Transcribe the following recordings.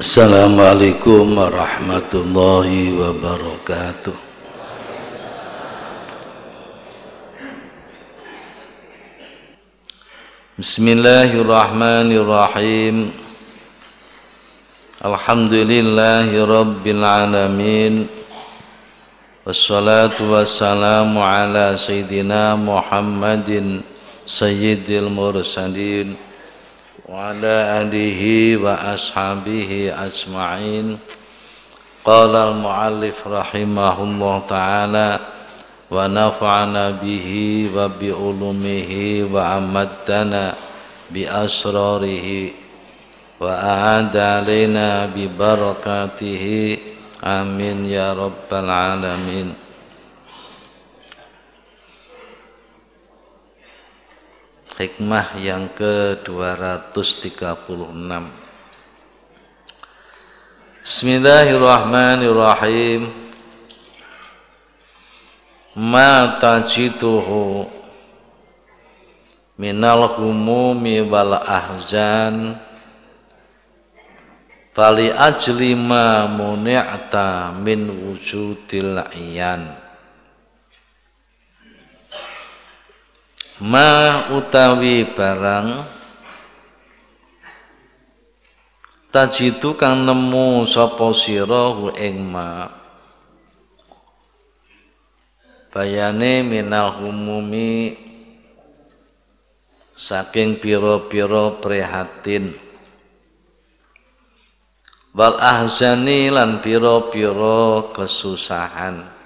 Assalamualaikum warahmatullahi wabarakatuh. Bismillahirrahmanirrahim. Alhamdulillahi rabbil alamin. Wassalatu wassalamu ala sayyidina Muhammadin sayyidil mursalin وعلى آله وأصحابه أجمعين قال المؤلف رحمه الله تعالى ونفعنا به وبعلومه وأمدنا بأسراره وأعاد علينا ببركاته آمين يا رب العالمين Hikmah yang ke-236 Bismillahirrahmanirrahim Ma tajiduhu Minal humumi wal ahzan Fali ajli ma muni'ta min wujudil iyan ma utawi barang tajitu kang nemu sapa sira ing ma bayane minal saking pira-pira prihatin wal ahzani lan pira-pira kesusahan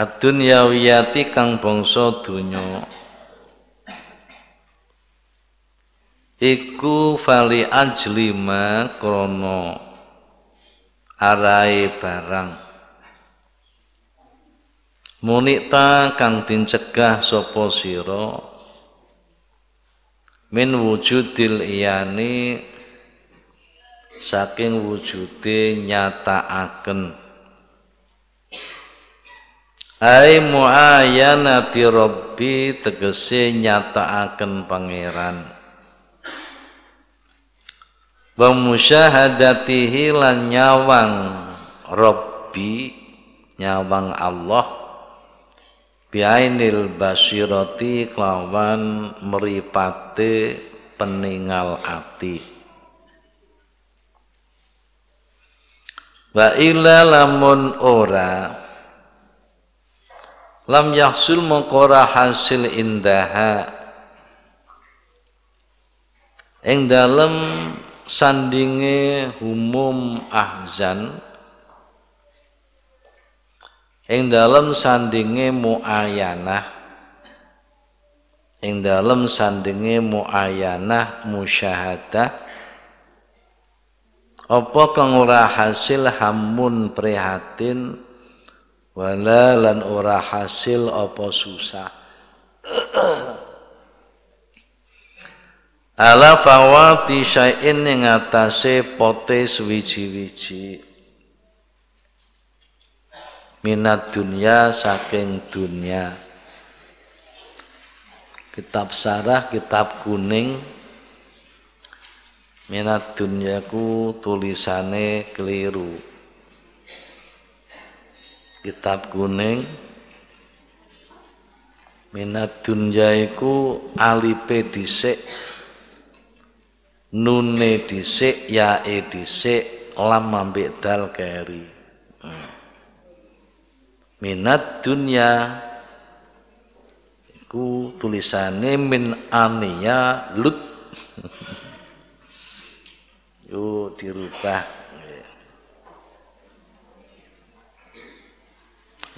Adunyawiyati kang bangsa dunya iku fali ajlima krana arai barang munita kang dincegah sapa sira min wujudil iyani saking wujude nyataaken Hai muayanati Robbi tegese nyataaken pangeran. Wa musyahadatihi lan nyawang rabbi nyawang Allah biainil basirati kelawan meripate peningal ati. Wa ila lamun ora lam yahsul mengkora hasil indaha yang dalam sandinge humum ahzan yang dalam sandinge muayanah yang dalam sandinge muayanah musyahadah apa kengurah hasil hamun prihatin wala lan ora hasil apa susah ala fawati syai'in ing atase pote suwiji-wiji minat dunia saking dunia kitab sarah kitab kuning minat dunyaku tulisane keliru kitab kuning minat dunya iku alipe dhisik nune dhisik yae dhisik lam ambek dal keri minat dunya ku tulisane min ania lut yo dirubah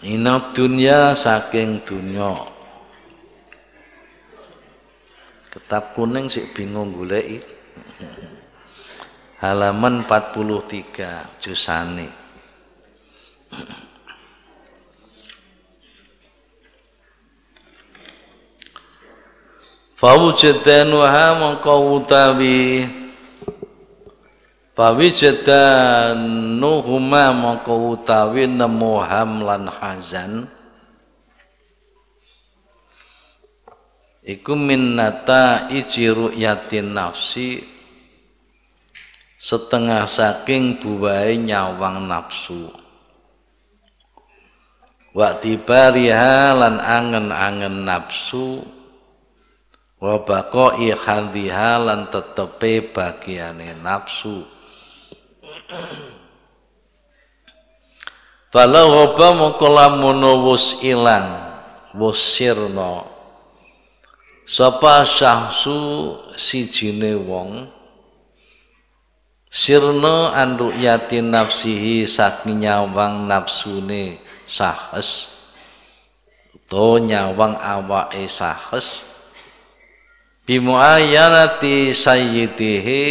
Minat dunia saking dunia. ketap kuning sih bingung gue Halaman 43 Jusani. Fawujudan waha mongko utawi Pawijada nuhuma mongko utawi nemu hamlan hazan Iku minnata iji ru'yatin nafsi Setengah saking buwai nyawang nafsu Wa tibariha lan angen-angen nafsu wabako ikhandiha lan tetepe bagiane nafsu Bala hoba mengkola munowus ilang bosirno. Sapa syahsu jine wong Sirno an ru'yati nafsihi saking nyawang nafsune sahes to nyawang awake sahes bimuayanati sayyidihi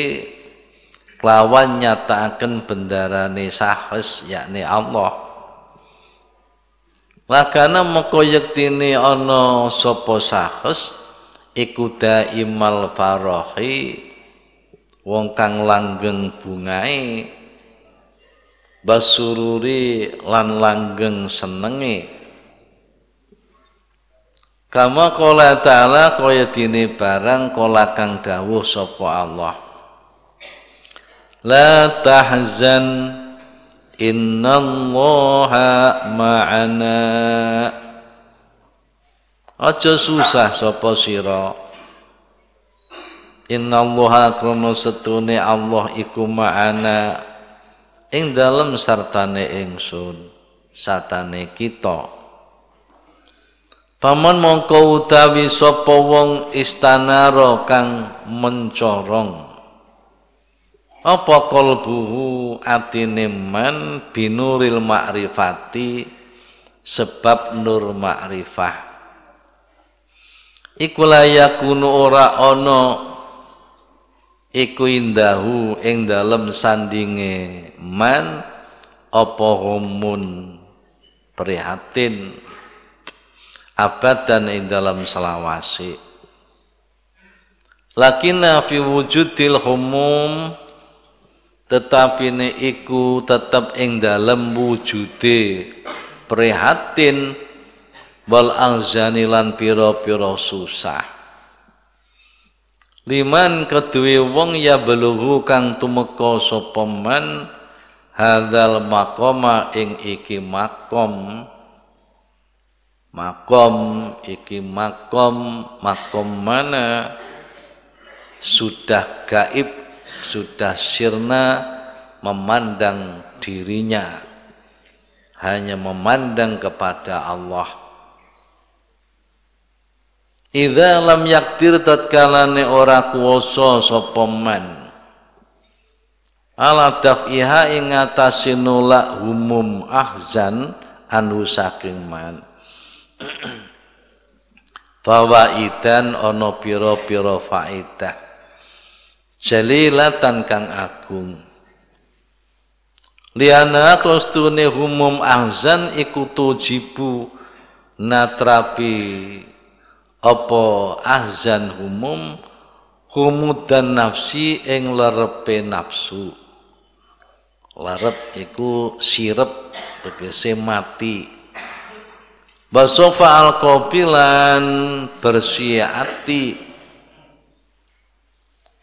kelawan nyatakan bendarane sahes yakni Allah Lakana moko dini ono sopo sahes ikuda imal farahi wong kang langgeng bungai basururi lan langgeng senengi. Kama kola ta'ala kaya dini barang kola kang dawuh sopo Allah La tahzan innallaha ma'ana. Aja susah sapa sira. Innallaha krono setune Allah iku ma'ana ing dalem sartane ingsun, satane kita. Paman mongko utawi sapa wong istanara kang mencorong apa kolbuhu atineman binuril ma'rifati sebab nur ma'rifah iku layakunu ora ono iku indahu ing dalem sandinge man apa humun prihatin abad dan ing dalam selawasi lakinna fi wujudil humum tetapi ini iku tetap ing lembu wujude prihatin wal alzani lan piro-piro susah liman kedui wong ya beluhu kang tumeko sopeman hadal makoma ing iki makom makom iki makom makom mana sudah gaib sudah sirna memandang dirinya hanya memandang kepada Allah Idza lam yaktir tatkalane ora kuwasa sapa man ala daf'iha ing atase nolak umum ahzan anu saking man fawaidan ana pira-pira faedah jalilatan kang agung liana klostune humum ahzan ikutu jibu natrapi apa ahzan humum humudan nafsi ing lerepe nafsu larep iku sirep tegese mati basofa al bersiati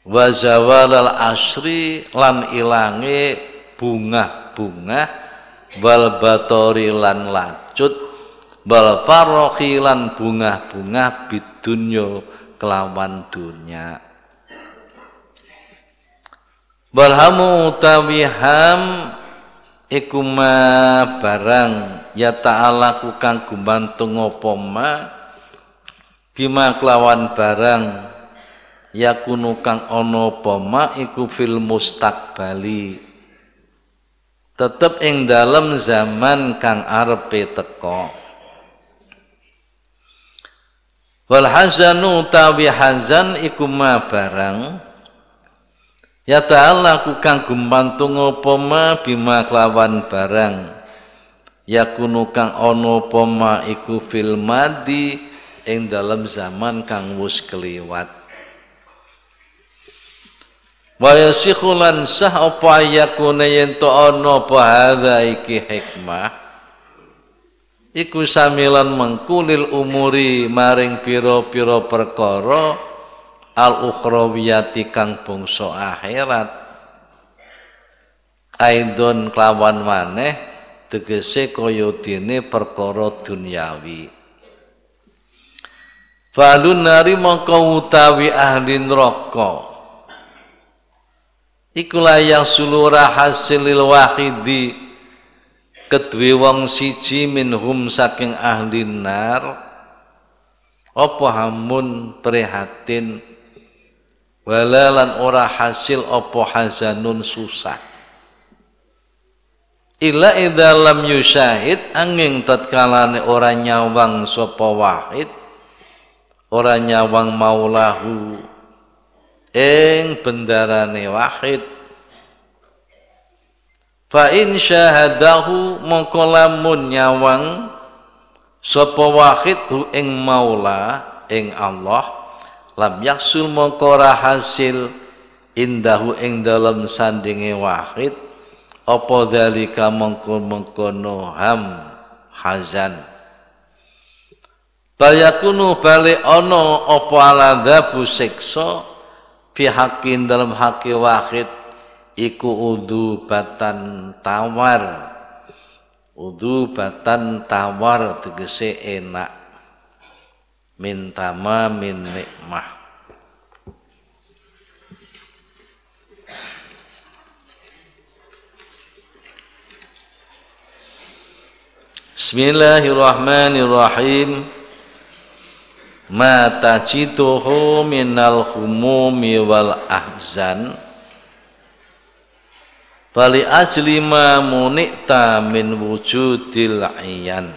wa zawalal asri lan ilange bunga-bunga wal batori lan lacut bal farokhi lan bunga-bunga bidunyo kelawan dunya balhamu utawi ham ikuma barang ya ta'ala kukang gumantung opoma bima kelawan barang yakunu kang ana apa ma iku fil mustaqbali tetep ing dalem zaman kang arpe teka wal hazanu tawi hazan iku ma barang ya ta'ala ku kang gumantung apa ma bima kelawan barang yakunu kang ana apa iku fil madi ing dalam zaman kang wis keliwat wa yasikhulan sah apa yakuna yen to ana apa hadza iki hikmah iku samilan mengkulil umuri maring pira-pira perkara al ukhrawiyati kang bangsa akhirat aidon kelawan maneh tegese kaya dene perkara dunyawi balun nari mongko utawi ahli neraka ikulah yang sulurah hasilil wahidi kedwi wong siji minhum saking ahli nar apa hamun prihatin walalan ora hasil apa hazanun susah ila idalam lam yusyahid angin tatkalane ora nyawang sapa wahid ora nyawang maulahu ing bendarane wahid fa in syahadahu mongko lamun nyawang sapa wahid hu ing maula ing Allah lam yaksul mongko hasil indahu ing dalam sandinge wahid apa dalika mongko mengkono ham hazan Bayakunu bali ono apa ala siksa fi haqqin dalam haqqi wahid iku batan tawar batan tawar tegese enak mintama min nikmah Bismillahirrahmanirrahim Mata tajiduhu minal humumi wal ahzan Bali ajlima munikta min wujudil ayan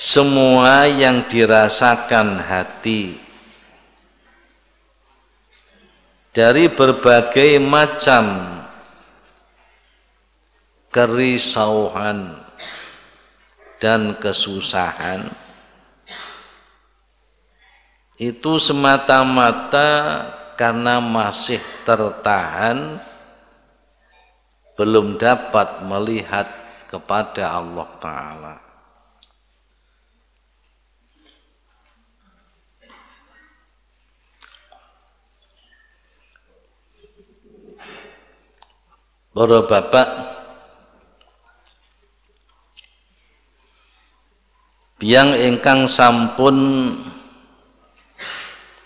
Semua yang dirasakan hati dari berbagai macam kerisauan dan kesusahan itu semata-mata karena masih tertahan belum dapat melihat kepada Allah Ta'ala. Para bapak, Biang ingkang sampun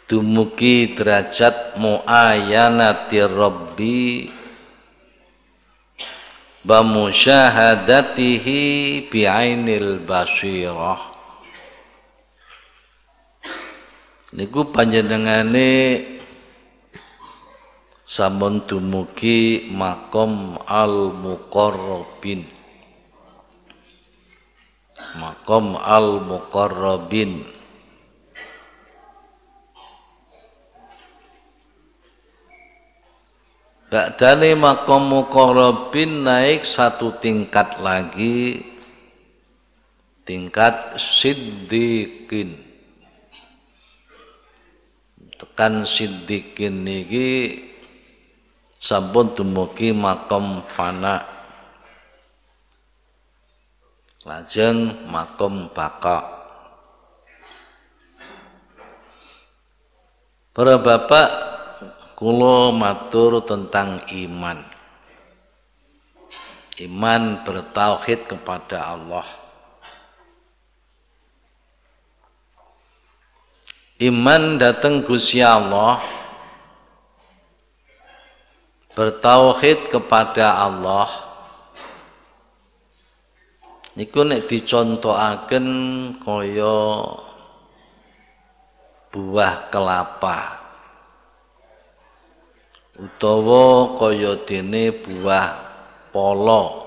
dumugi derajat muayanati rabbi wa musyahadatihi bi'ainil basirah niku panjenengane sampun dumugi makom al muqarrabin makom al muqarrabin Ba'dani makom muqarrabin naik satu tingkat lagi tingkat siddiqin tekan siddiqin niki sampun dumugi makom fana lajeng makom bakok para bapak kulo matur tentang iman iman bertauhid kepada Allah iman datang Gusti Allah bertauhid kepada Allah niku nek agen kaya buah kelapa utawa kaya dene buah polo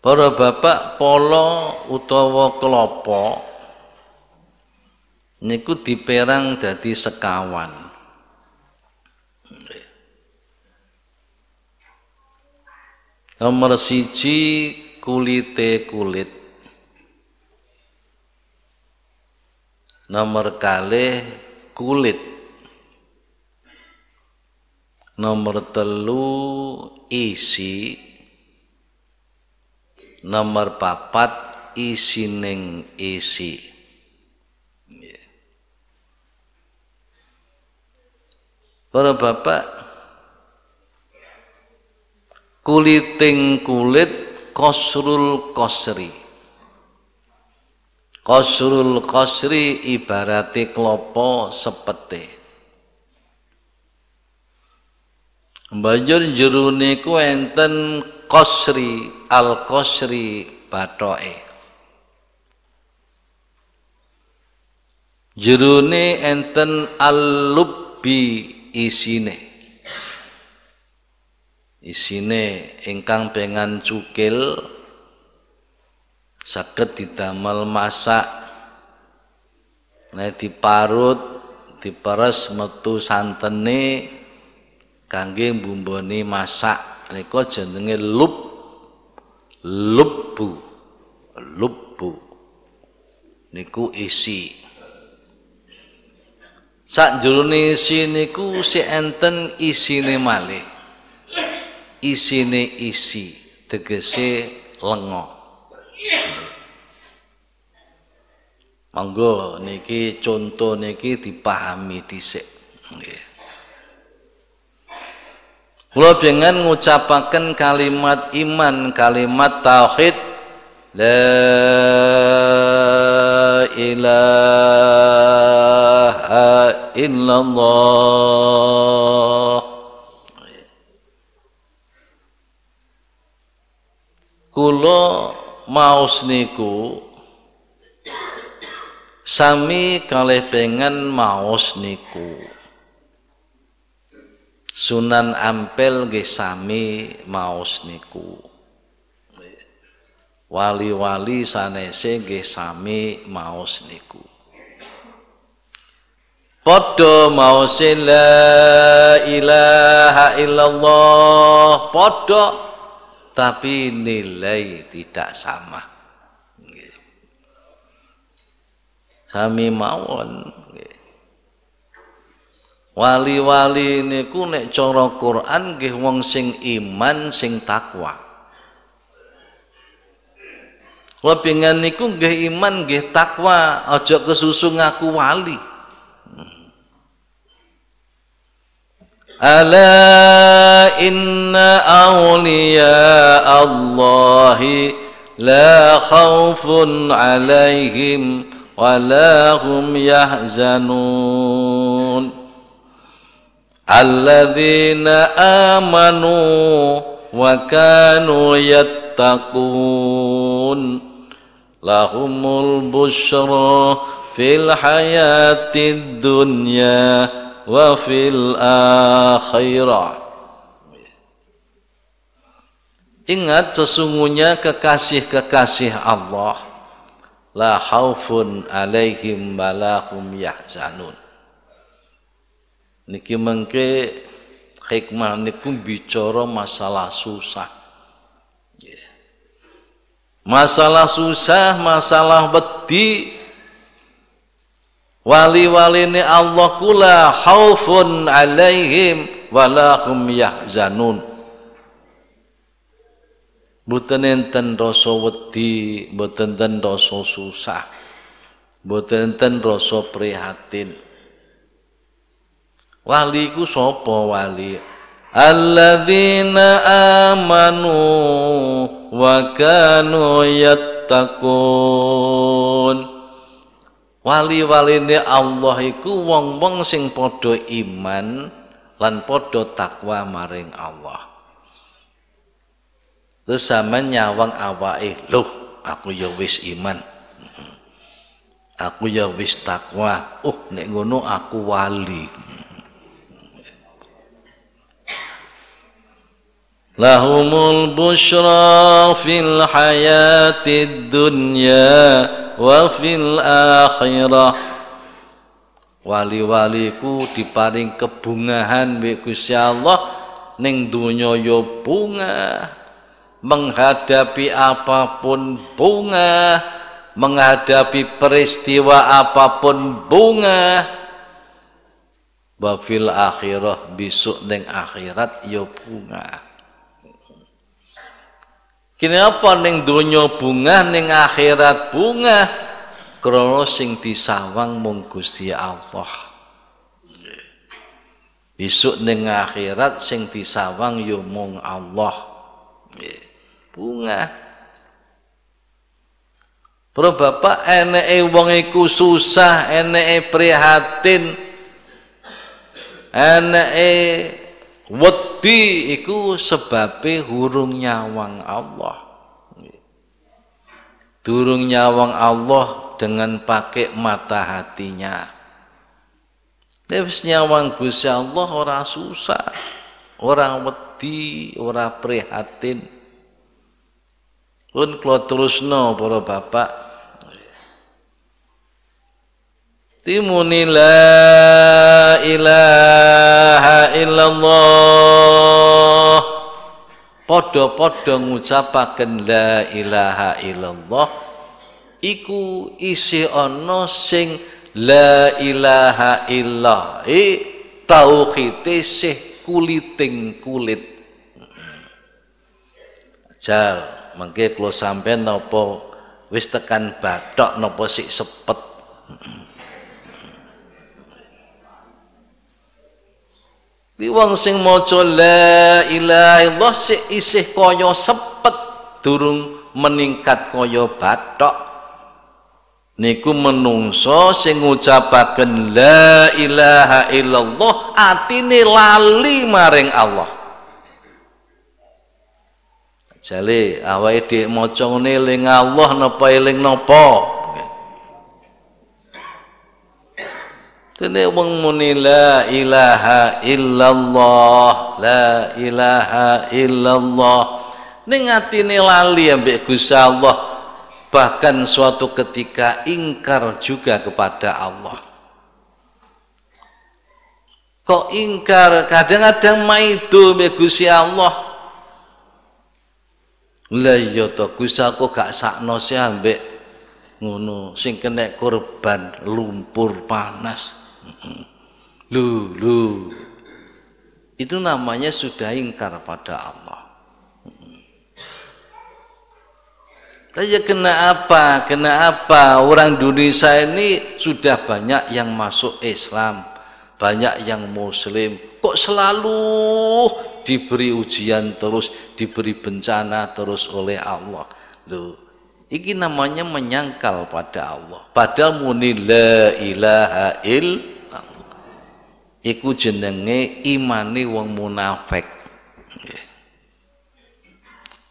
Para bapak polo utawa kelapa niku diperang dadi sekawan Nomor siji kulite kulit. Nomor kali kulit. Nomor telu isi. Nomor papat isi neng isi. Para bapak, kuliting kulit kosrul kosri kosrul kosri ibarati klopo sepete banjur jero enten kosri al kosri batoe, jerone enten al-lubbi isine isine engkang pengan cukil sakit didamel masak nek diparut diperes metu santene kangge bumboni masak niko jenenge lub lubu lubu niku isi sak jroning isi niku si enten isine malih isine isi tegese lengo monggo niki contoh niki dipahami dhisik nggih kula pengen ngucapaken kalimat iman kalimat tauhid la ilaha illallah Kulo maus niku sami kalih pengen maus niku Sunan Ampel ge sami maus niku wali-wali sanese nggih sami maus niku Podo mause la ilaha illallah Podo tapi nilai tidak sama. Sami mawon. Wali-wali niku nek cara Quran nggih wong sing iman sing takwa. Lebingan niku nggih iman nggih takwa, aja kesusu aku wali. Hmm. ألا إن أولياء الله لا خوف عليهم ولا هم يحزنون الذين آمنوا وكانوا يتقون لهم البشرى في الحياة الدنيا wa fil akhirah. Ingat sesungguhnya kekasih-kekasih Allah la khaufun alaihim balakum yahzanun. Niki mengke hikmah niku bicara masalah susah. Masalah susah, masalah beti wali-wali ini Allah kula khaufun alaihim walahum yahzanun Boten enten rasa wedi, boten enten rasa susah, boten enten rasa prihatin. Wali ku sapa wali? Alladzina amanu wa kanu yattaqun wali-waline Allah iku wong-wong sing padha iman lan padha takwa maring Allah terus sama nyawang awake loh aku ya wis iman aku ya wis takwa oh nek ngono aku wali لهم bushra fil الحياة الدنيا وفي الآخرة akhirah wali-waliku diparing kebungahan mbek Gusti Allah ning donya ya bunga menghadapi apapun bunga menghadapi peristiwa apapun bunga wa fil akhirah bisuk ning akhirat ya bunga kini apa ning dunyo bunga neng akhirat bunga krana sing disawang mung Gusti Allah besok neng akhirat sing disawang yo ya mung Allah bunga Bro bapak ene wong iku susah e prihatin e Wedi iku sebabe hurung nyawang Allah. Durung nyawang Allah dengan pakai mata hatinya. Terus nyawang Gusti Allah ora susah, orang wedi, orang prihatin. Pun kula terusno para bapak timuni la ilaha illallah podo podo ngucapaken la ilaha illallah iku isi ono sing la ilaha illallah tauhite sih kuliting kulit jal mengke kalau sampai nopo wis tekan badok nopo sik sepet Di wong sing maca la ilaha illallah sik isih kaya sepet durung meningkat kaya batok. Niku menungso sing ngucapaken la ilaha illallah atine lali maring Allah. Jale awake dhek maca ngene ling Allah napa eling napa? Tene wong muni la ilaha illallah, la ilaha illallah. Ning atine lali ambek Gusti Allah, bahkan suatu ketika ingkar juga kepada Allah. Kok ingkar? Kadang-kadang maido ambek Gusti Allah. Lah iya to, Gusti aku gak sakno sih ambek ngono sing kena korban lumpur panas Lu, lu. Itu namanya sudah ingkar pada Allah. Tanya kena apa? Kena apa? Orang Indonesia ini sudah banyak yang masuk Islam, banyak yang Muslim. Kok selalu diberi ujian terus, diberi bencana terus oleh Allah? Lu, ini namanya menyangkal pada Allah. Padahal muni la ilaha iku jenenge imani wong munafik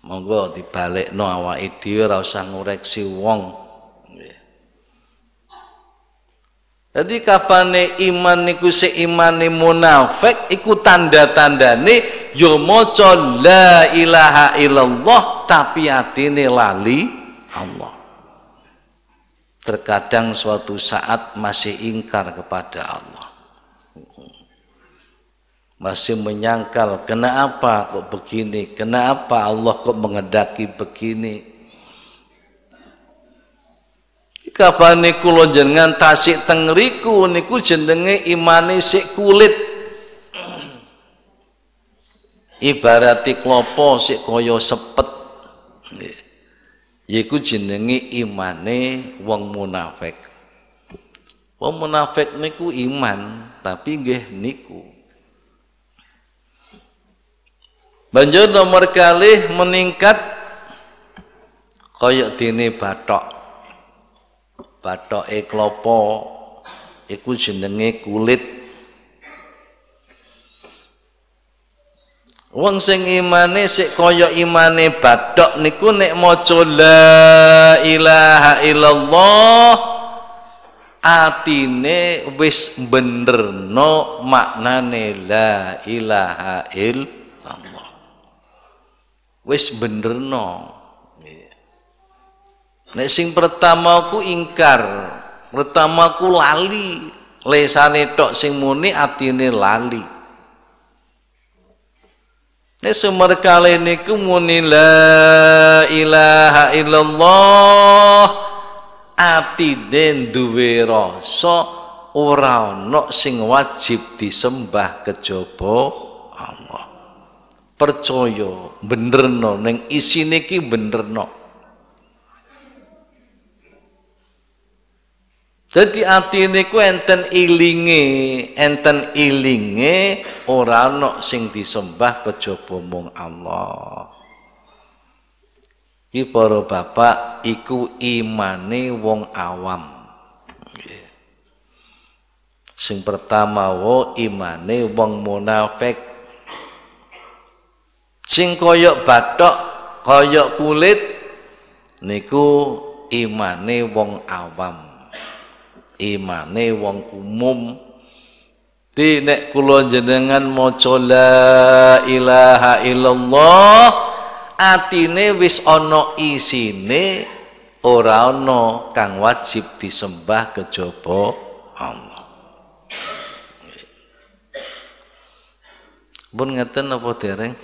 monggo dibalik awake dhewe ora usah ngoreksi wong Jadi kapane iman niku seimane munafik iku tanda tanda yo ya maca la ilaha illallah tapi atine lali Allah. Terkadang suatu saat masih ingkar kepada Allah masih menyangkal kenapa kok begini kenapa Allah kok mengedaki begini kapan niku lo jenengan tasik tengriku niku jenenge imane sik kulit ibarati klopo sik kaya sepet yiku jenenge imane wong munafik wong munafik niku iman tapi nggih niku Banjur nomor kali meningkat koyok dini batok. e klopo iku jenenge kulit. Wong sing imane sik kaya imane batok niku nek maca la ilaha illallah atine wis benerno maknane la ilaha il wis benerno nek sing pertama aku ingkar pertama aku lali lesane tok sing muni atine lali nek sumerkale niku muni la ilaha illallah den duwe rasa ora ana sing wajib disembah kejaba percaya bener neng isi niki bener no. Jadi ati niku enten ilinge, enten ilinge orang no sing disembah kejopo mung Allah. Ki para bapak iku imane wong awam. Sing pertama wo imane wong munafik sing koyok batok koyok kulit niku imane wong awam imane wong umum di nek kula jenengan maca la ilaha illallah atine wis ana isine ora ana kang wajib disembah kejaba Allah pun ngeten apa dereng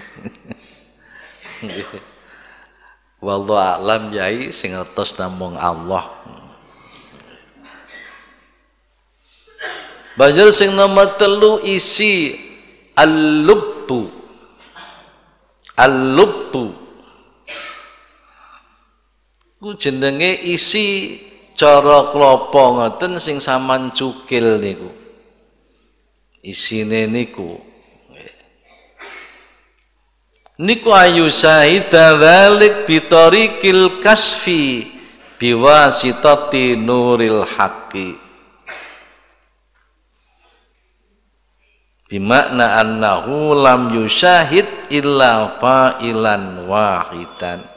Wallahu alam yai sing ngertos namung Allah. Banjur sing nomor telu isi al-lubbu. Al-lubbu. Ku jenenge isi cara klopo ngoten sing saman cukil niku. Isine niku niku ayu syahida dzalik bitoriqil kasfi biwasitati nuril haqqi bimakna annahu lam yusyahid illa fa'ilan wahidan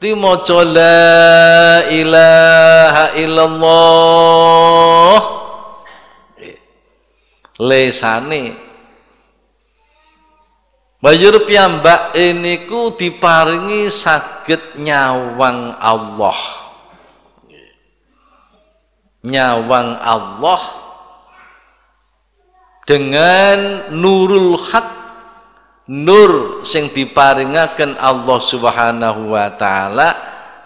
Timoco la ilaha illallah lesane Bayur piyambak ku diparingi sakit nyawang Allah. Nyawang Allah dengan nurul hak nur sing diparingaken Allah Subhanahu wa taala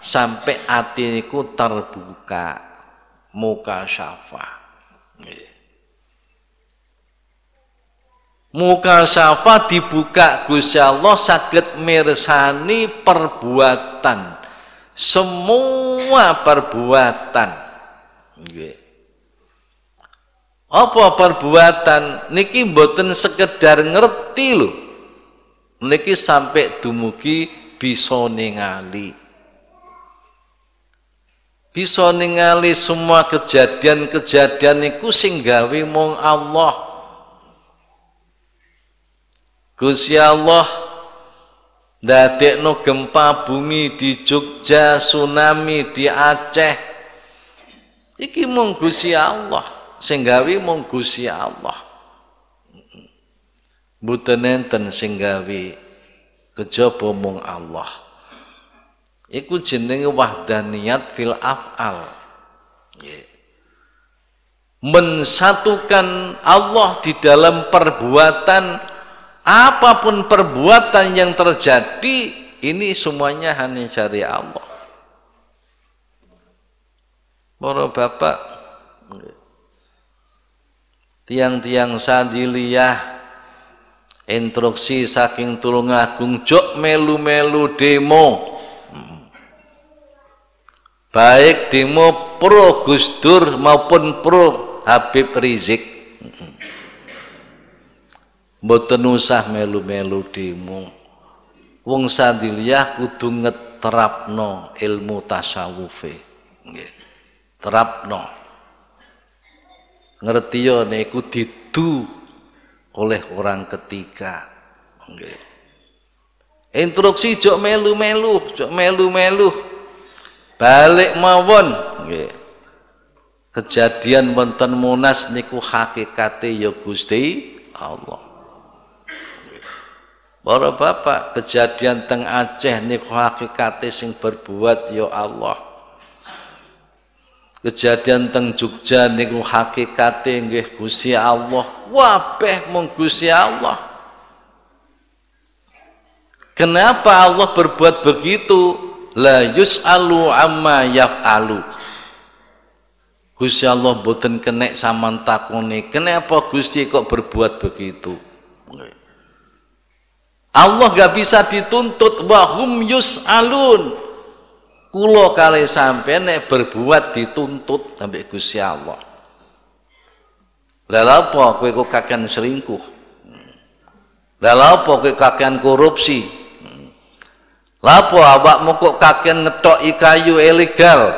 sampai atiku terbuka muka syafa. Yeah muka syafa dibuka Gusti Allah sakit mirsani perbuatan semua perbuatan apa perbuatan niki mboten sekedar ngerti lho niki sampai dumugi bisa ningali bisa ningali semua kejadian-kejadian niku sing gawe mung Allah Gusti Allah dadekno gempa bumi di Jogja, tsunami di Aceh. Iki mung Gusti Allah, sing gawe mung Gusti Allah. Mboten enten sing gawe kejaba mung Allah. Iku jenenge wahdaniyat fil af'al. Yeah. Mensatukan Allah di dalam perbuatan apapun perbuatan yang terjadi ini semuanya hanya cari Allah para bapak tiang-tiang sadiliyah instruksi saking tulung agung, jok melu-melu demo baik demo pro Gus Dur maupun pro Habib Rizik mboten usah melu-melu demo wong sadiliyah kudu ngeterapno ilmu tasawufe nggih terapno ngerti yo niku didu oleh orang ketiga nggih instruksi jok melu-melu jok melu-melu balik mawon nggih kejadian wonten Munas niku hakikate ya Gusti Allah Para bapak, kejadian teng Aceh niku hakikate sing berbuat ya Allah. Kejadian teng Jogja niku hakikate nggih Gusti Allah. Wabeh mung Gusti Allah. Kenapa Allah berbuat begitu? La yus'alu amma yaf'alu. Gusti Allah boten kenek saman takoni. Kenapa Gusti kok berbuat begitu? Allah gak bisa dituntut wahum yus alun kulo kali sampai nek berbuat dituntut sampai kusya Allah lalu apa kue kok kakean selingkuh lalu apa kue kakean korupsi lapo awak mau kok kakean ngetok kayu ilegal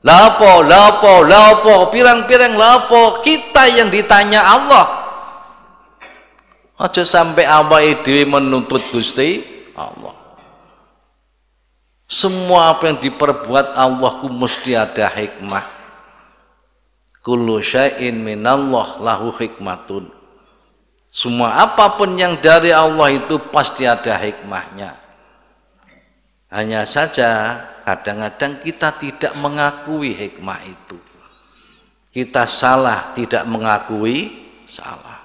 lapo lapo lapo pirang-pirang lapo kita yang ditanya Allah Aja sampai awak dhewe menuntut Gusti Allah. Semua apa yang diperbuat Allahku mesti ada hikmah. Kullu syai'in minallah lahu hikmatun. Semua apapun yang dari Allah itu pasti ada hikmahnya. Hanya saja kadang-kadang kita tidak mengakui hikmah itu. Kita salah tidak mengakui salah.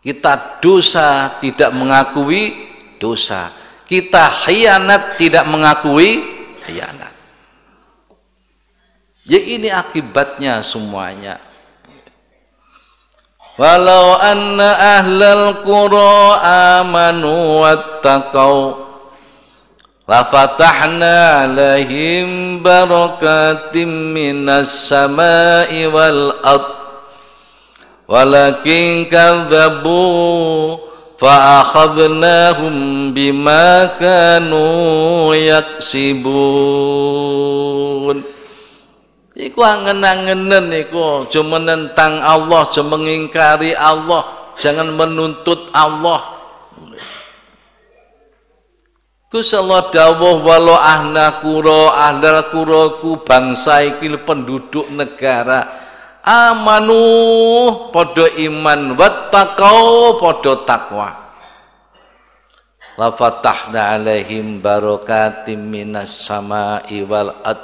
Kita dosa tidak mengakui dosa. Kita khianat tidak mengakui khianat. Ya ini akibatnya semuanya. Walau anna ahlal qura amanu wattaqau lafatahna alaihim barakatim minas sama'i wal ardh walakin kadzabu fa akhadnahum bima kanu yaksibun iku angen-angenen iku aja menentang Allah aja mengingkari Allah jangan menuntut Allah Gusti Allah dawuh walau ahna kura ahlal kuraku bangsa iki penduduk negara amanu podo iman wattaqau podo takwa lafatahna alaihim barokatim minas sama iwal ad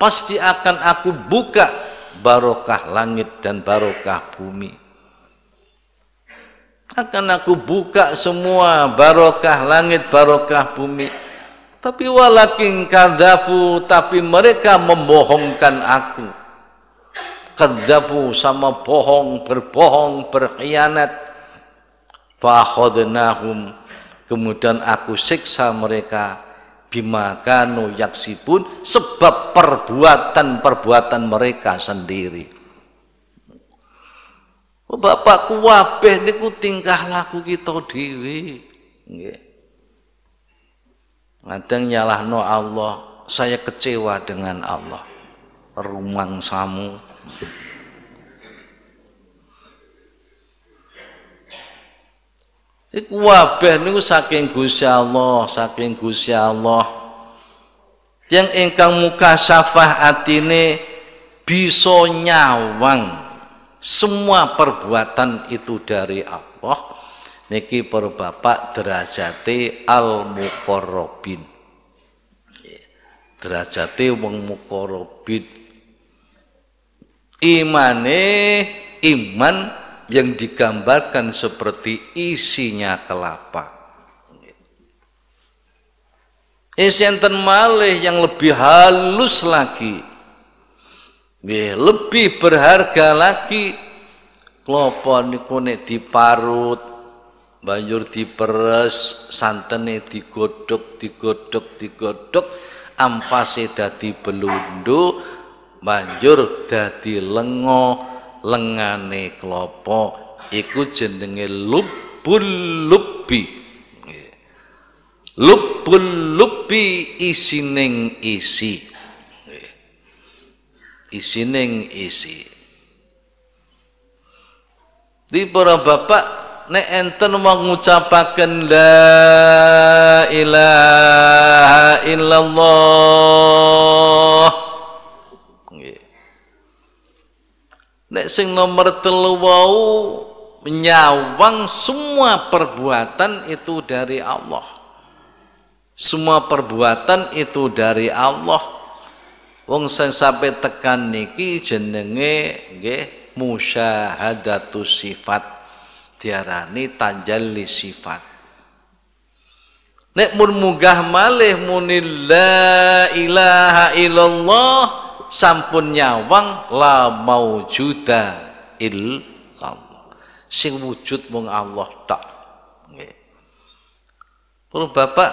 pasti akan aku buka barokah langit dan barokah bumi akan aku buka semua barokah langit barokah bumi tapi walakin kadzabu tapi mereka membohongkan aku kadzabu sama bohong berbohong berkhianat fakhadnahum kemudian aku siksa mereka bima kanu yaksibun sebab perbuatan-perbuatan mereka sendiri oh, Bapakku wabeh niku tingkah laku kita dewi. nggih Kadang nyalahno Allah, saya kecewa dengan Allah. Rumang samu Iku wabah niku saking Gusti Allah, saking Gusti Allah. Yang ingkang muka syafah atine bisa nyawang semua perbuatan itu dari Allah. Niki para bapak derajate al muqarrabin. Iya, derajate wong muqarrabin imane iman yang digambarkan seperti isinya kelapa Isianten malih yang lebih halus lagi lebih berharga lagi klopo niku diparut banjur diperes santene digodok, digodok, digodok, ampase dadi belunduk banjur dadi lengo lengane klopo iku jenenge lubul lubbi lubul lubbi isining isi isining isi di para bapak nek enten ngucapaken la ilaha illallah Nek sing nomor telu wau menyawang semua perbuatan itu dari Allah. Semua perbuatan itu dari Allah. Wong sing sampai tekan niki jenenge nggih musyahadatu sifat diarani tanjali sifat. Nek mun munggah malih muni la ilaha illallah sampun nyawang la maujuda illallah sing wujud mung Allah tak nggih Perlu Bapak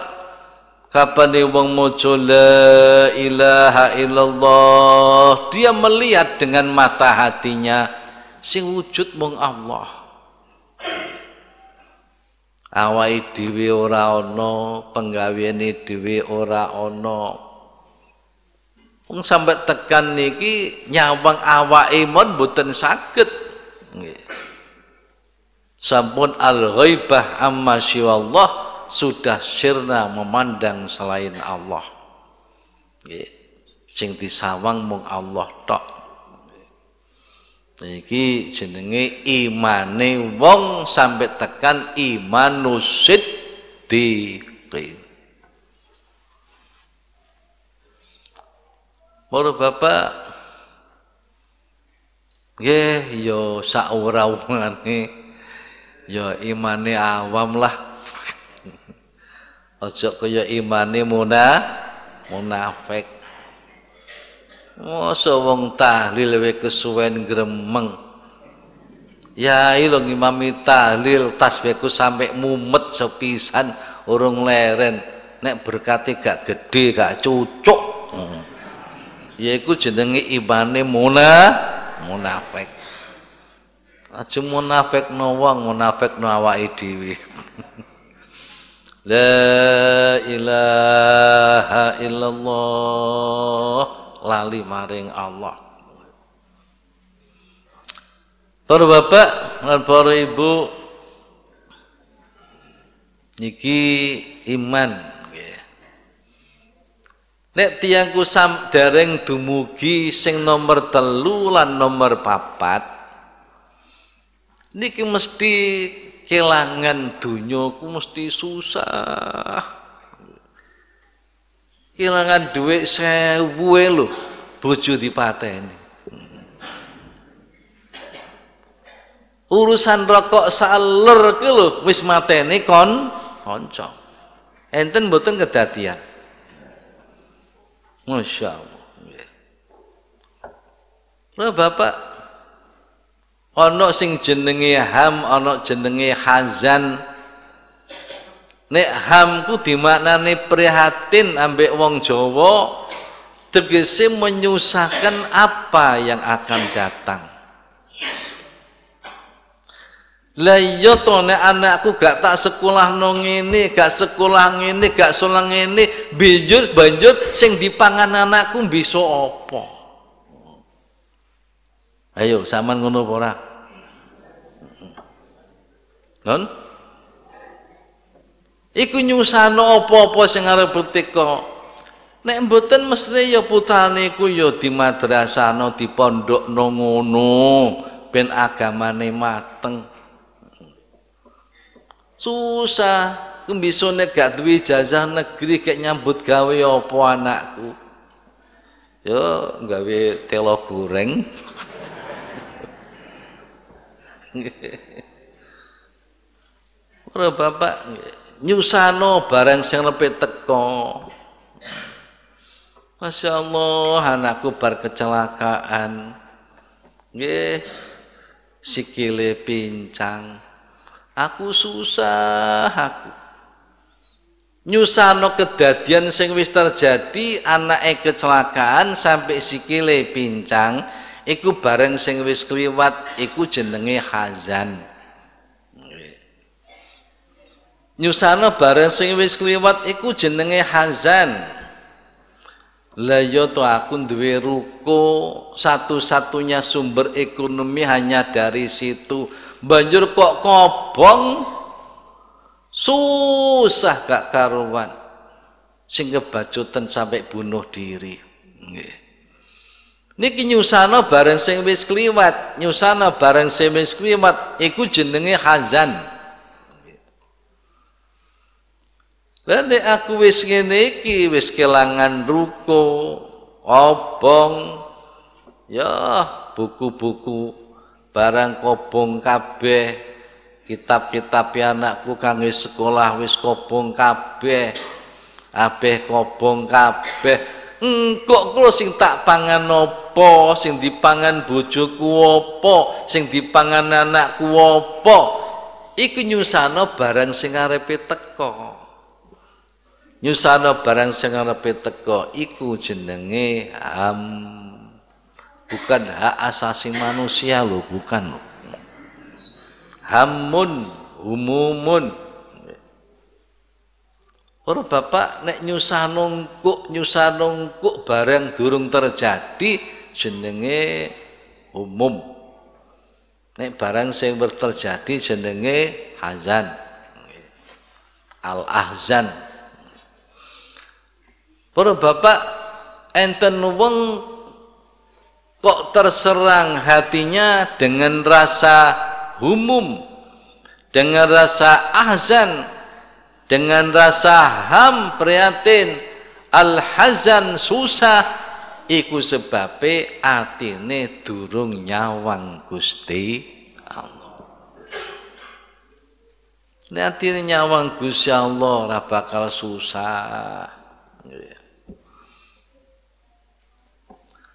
kapane wong maca la ilaha illallah dia melihat dengan mata hatinya sing wujud mung Allah Awai dhewe ora penggawe penggaweane dhewe ora ono Wong sampai tekan niki nyawang awak iman buten sakit. Sampun al-ghaibah amma Allah sudah sirna memandang selain Allah. Cinti Sing disawang mung Allah tok. Iki jenenge imane wong sampai tekan imanus siddiqin. Para bapak nggih ya sak ora yo ya imane awam lah. Aja kaya imane muna munafik. Masa wong tahlil we kesuwen gremeng. Ya ilo imamita tahlil tasbihku sampai mumet sepisan urung leren nek berkati gak gede gak cocok. Hmm yaiku jenenge ibane muna munafik aja munafik no wong munafik no awake dhewe la ilaha illallah lali maring Allah Para bapak lan para ibu niki iman Nek tiangku sam dereng dumugi sing nomor telu lan nomor papat niki mesti kelangan ku mesti susah. Kelangan duit sewu e lho, bojo pateni. Urusan rokok saler ke lu, wis mateni kon kanca. Enten boten kedatian. Masya Allah. Bapak onok sing jenenge ham, onok jenenge hazan. Nek di mana dimaknane prihatin ambek wong jowo, tegese menyusahkan apa yang akan datang. Layo iya to nek anakku gak tak sekolah nong ini, gak sekolah ini, gak sekolah ini, banjur banjur sing dipangan anakku bisa opo. Ayo saman ngono pora, Non? Iku nyusano opo-opo sing arep berteka. Nek mboten mesti ya putrane iku ya dimadrasahno, dipondhokno ngono ben agamane mateng susah kembiso gak duwe jazah negeri kayak nyambut gawe apa anakku yo gawe telo goreng Ora bapak nyusano barang sing lepe teko. Masya Allah anakku bar kecelakaan. Nggih sikile pincang. Aku susah aku. Nyusano kedadian sing wis terjadi anak ek kecelakaan sampai sikile pincang iku bareng sing wis kliwat iku jenenge hazan. Nyusano bareng sing wis kliwat iku jenenge hazan la iya akun duwe ruko satu-satunya sumber ekonomi hanya dari situ banjur kok kobong susah gak karuan sing kebacutan sampai bunuh diri nggih niki nyusana bareng sing wis kliwat nyusana bareng sing wis kliwat iku jenenge hazan Lan aku wis ngene iki wis kelangan ruko, obong, ya buku-buku barang kobong kabeh, kitab-kitab anakku kang wis sekolah wis kobong kabeh. Abeh kobong kabeh. Engko kulo sing tak pangan apa, sing dipangan bojoku apa, sing dipangan anakku apa. Iku nyusana barang sing arepe Nyusana barang sing arepe teko iku jenenge ham bukan hak asasi manusia loh, bukan. lo Hamun, umumun, Ora bapak nek nyusanungkuk nyusanungkuk barang durung terjadi jenenge umum. Nek barang sing terjadi jenenge hazan. Al-ahzan Para bapak enten wong kok terserang hatinya dengan rasa umum dengan rasa ahzan, dengan rasa ham prihatin, al hazan susah iku sebabe atine durung nyawang Gusti Allah. Nek atine nyawang Gusti Allah ora bakal susah.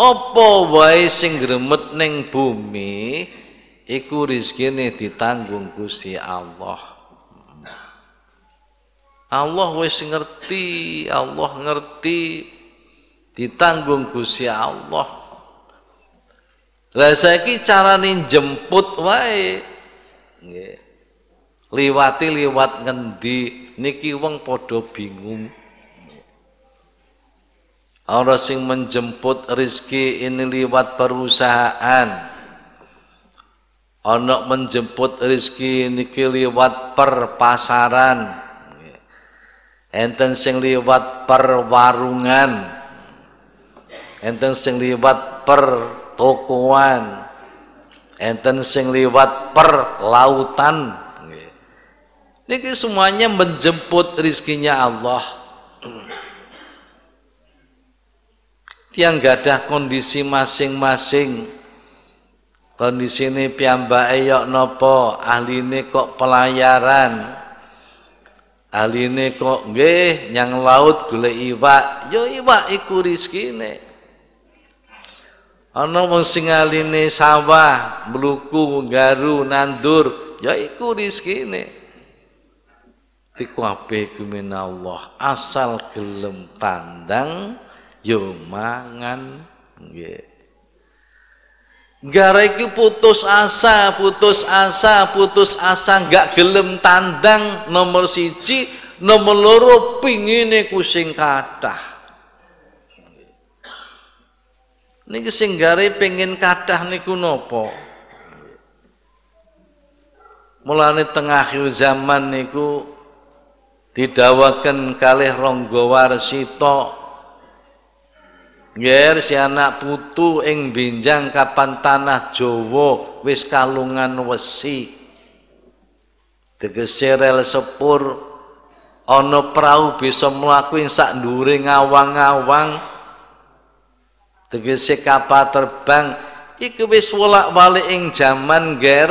apa wae sing gremet ning bumi iku rezekine ditanggung Gusti Allah Allah wis ngerti, Allah ngerti ditanggung Gusti Allah. Lah saiki carane jemput wae. Nggih. Liwati liwat ngendi niki wong padha bingung orang sing menjemput rizki ini liwat perusahaan ana menjemput rizki niki liwat perpasaran enten sing liwat perwarungan enten sing liwat pertokoan enten sing liwat perlautan Ini semuanya menjemput rizkinya Allah tiang gadah kondisi masing-masing kondisi ini piamba eyok nopo ini kok pelayaran ini kok nggih nyang laut gule iwak yo iwak iku ini ada wong sing ini sawah meluku, garu nandur ya iku rezekine iku kabeh Allah asal gelem tandang yo mangan nggih. Gareki putus asa, putus asa, putus asa, nggak gelem tandang nomor siji, nomor loro pingine kucing kathah. Niki sing gare pengen kathah niku nopo, Mulane tengah akhir zaman niku didawaken kalih Ranggawarsita Nger si anak putu ing binjang kapan tanah Jowo wis kalungan wesi. Tegese rel sepur ana perahu bisa mlaku ing sak ndure ngawang-awang. Tegese kapal terbang iku wis wolak-walik ing jaman ger.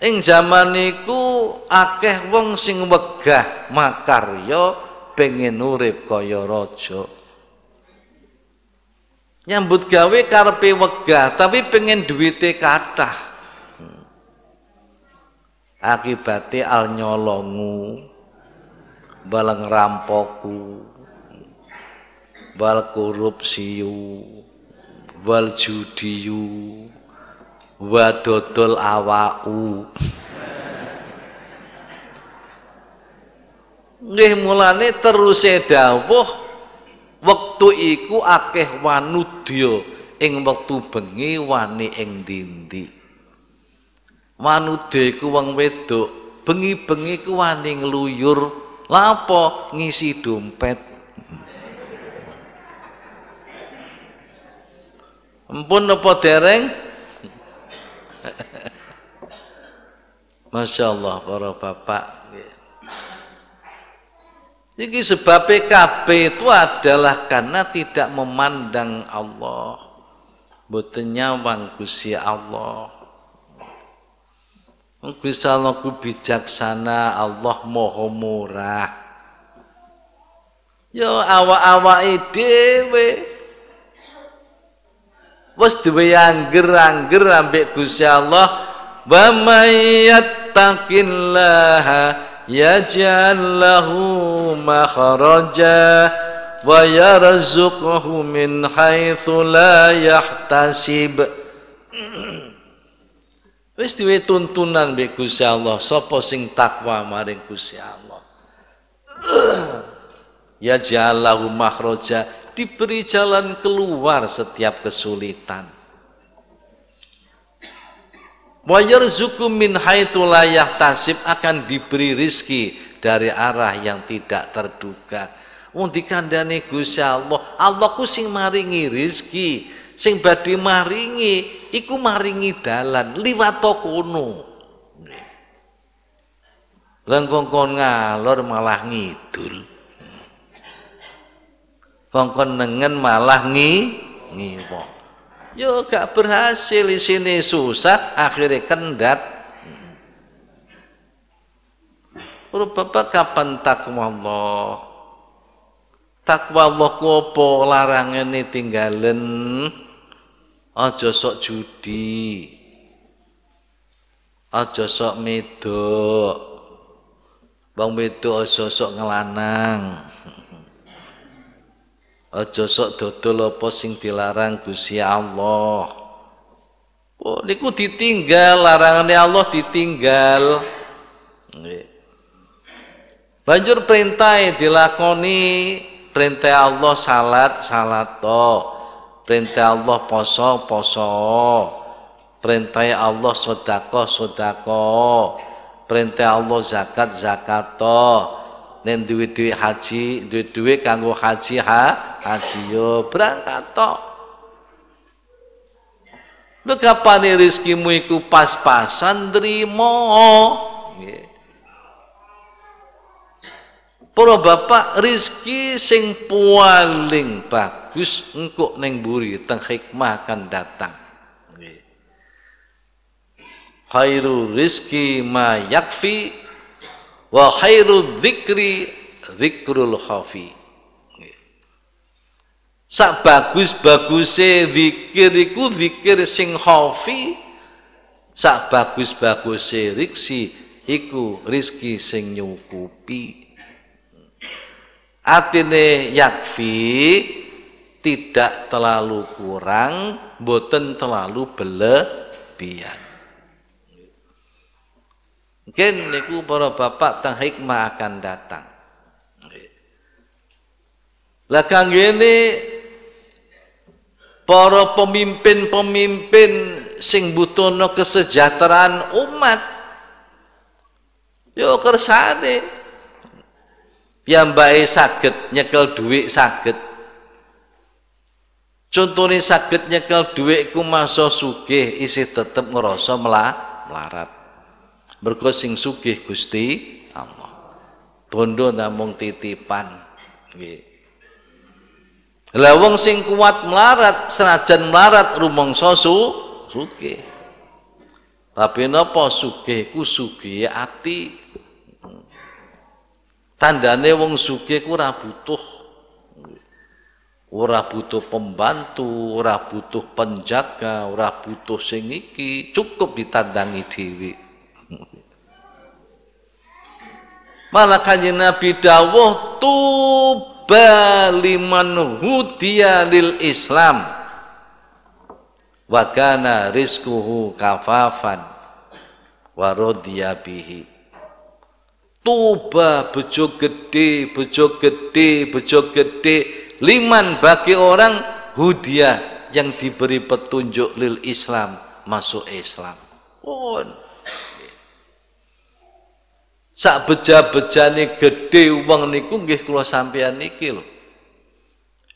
Ing jaman niku akeh wong sing wegah makarya pengen urip kaya rojo nyambut gawe karpe wegah tapi pengen duwite kathah akibate al nyolongu baleng rampoku bal korupsiu bal judiyu wa awau Nggih mulane teruse dawuh wektu iku akeh wanudya ing wektu bengi wani ing dindi. Wanudya iku wong wedok, bengi-bengi ku wani ngluyur. Lapo ngisi dompet. Empun apa dereng? Masya Allah para bapak jadi sebab PKB itu adalah karena tidak memandang Allah. Botennya wangkusi Allah. Bisa Allah bijaksana, Allah mohon murah. Yo ya awak awak dewe. Wes dewe angger-angger ambek Gusti Allah, wa may yattaqillaha yaj'al lahu makhraja wa yarzuqhu min haitsu la yahtasib wis duwe tuntunan mbek Gusti Allah sapa sing takwa maring Gusti Allah yaj'al lahu makhraja diberi jalan keluar setiap kesulitan Wajar zukumin min haitsu la yahtasib akan diberi rizki dari arah yang tidak terduga wong dikandani Gusti Allah Allah ku sing maringi rizki sing badhe maringi iku maringi dalan liwat kono Lengkong kon ngalor malah ngidul. Kongkon nengen malah ngi ngiwok yo gak berhasil di sini susah akhirnya kendat Bapak kapan takwa Allah takwa Allah kopo larangan ini tinggalin aja sok judi aja sok medok bang medok aja sok ngelanang aja sok dodol apa sing dilarang Gusti Allah oh, niku ditinggal larangannya Allah ditinggal banjur perintah dilakoni perintah Allah salat salat to perintah Allah poso poso perintah Allah sodako sodako perintah Allah zakat zakat to nek duwe-duwe haji, duwe-duwe kanggo haji ha, haji yo berangkat to Lu kapan rizkimu iku pas-pasan drimo. Para bapak rizki sing paling bagus engko neng buri teng hikmah kan datang. Khairu rizki ma yakfi wa khairu dzikri dzikrul khafi sak bagus-baguse zikir iku zikir sing khafi sak bagus-baguse riksi iku rizki sing nyukupi atine yakfi tidak terlalu kurang boten terlalu berlebihan Mungkin niku para bapak tang hikmah akan datang. Lah kang ini para pemimpin-pemimpin sing butuhno kesejahteraan umat yo kersane piyambake saged nyekel duit saged contohnya saged nyekel duit ku masa sugih isih tetep ngerasa melarat mergo sing sugih Gusti Allah bondo namung titipan nggih lah wong sing kuat melarat senajan melarat rumong sosu, sugih tapi napa sugih ku sugih ati tandane wong sugih ku ora butuh ora butuh pembantu, ora butuh penjaga, ora butuh sing iki, cukup ditandangi dhewe. Malah kanjeng Nabi dawuh tuba liman hudiya lil Islam Wakana rizkuhu kafafan bihi tuba bejo gede bejo gede bejo gede liman bagi orang hudiah yang diberi petunjuk lil Islam masuk Islam. Oh. Sak beja-bejane gede uang niku nggih kula sampean niki lho.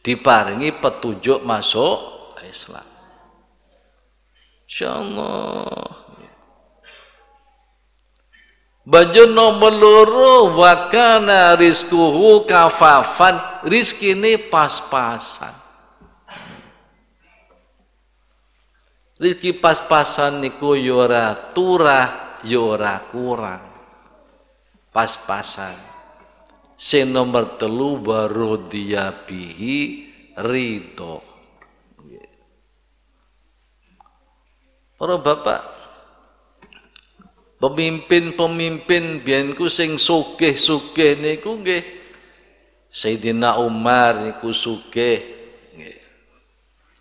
Diparingi petunjuk masuk Islam. Insyaallah. Banjur nomor loro wakana rizkuhu kafafan rizki ini pas-pasan. Rizki pas-pasan niku yora ya turah yora ya kurang pas-pasan. Sing nomor telu baru dia bihi rito. Para bapak, pemimpin-pemimpin biyenku sing sugih-sugih niku nggih Sayyidina Umar niku sugih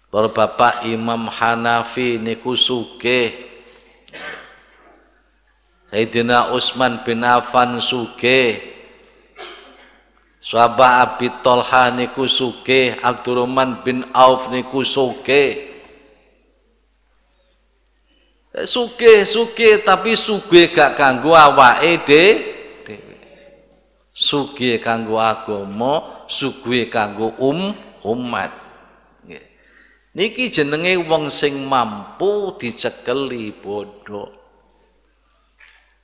Para bapak Imam Hanafi niku sugih Sayyidina Utsman bin Affan suge, Sahabat Abi Tolha niku sugih, Abdurrahman bin Auf niku suge eh, suge tapi suge gak kanggo awake dhewe. suge kanggu agama, suge kanggo um umat. Niki jenenge wong sing mampu dicekeli bodoh.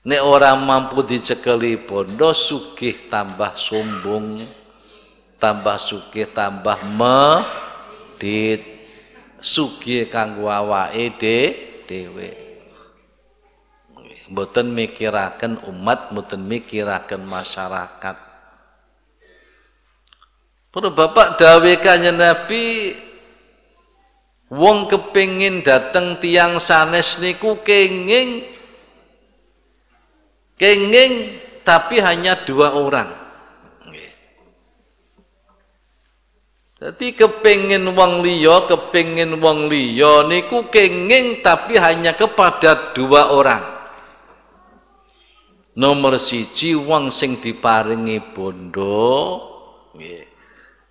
Nek orang mampu dicekeli pondok suki tambah sombong, tambah suki tambah medit, suki kanggo awake de, dhewe. Mboten mikiraken umat, mboten mikiraken masyarakat. Para bapak dawe kanjeng Nabi wong kepingin dateng tiang sanes niku kenging Kenging tapi hanya dua orang. Jadi kepingin wong liya, kepingin wong liya niku kenging tapi hanya kepada dua orang. Nomor siji wong sing diparingi bondo,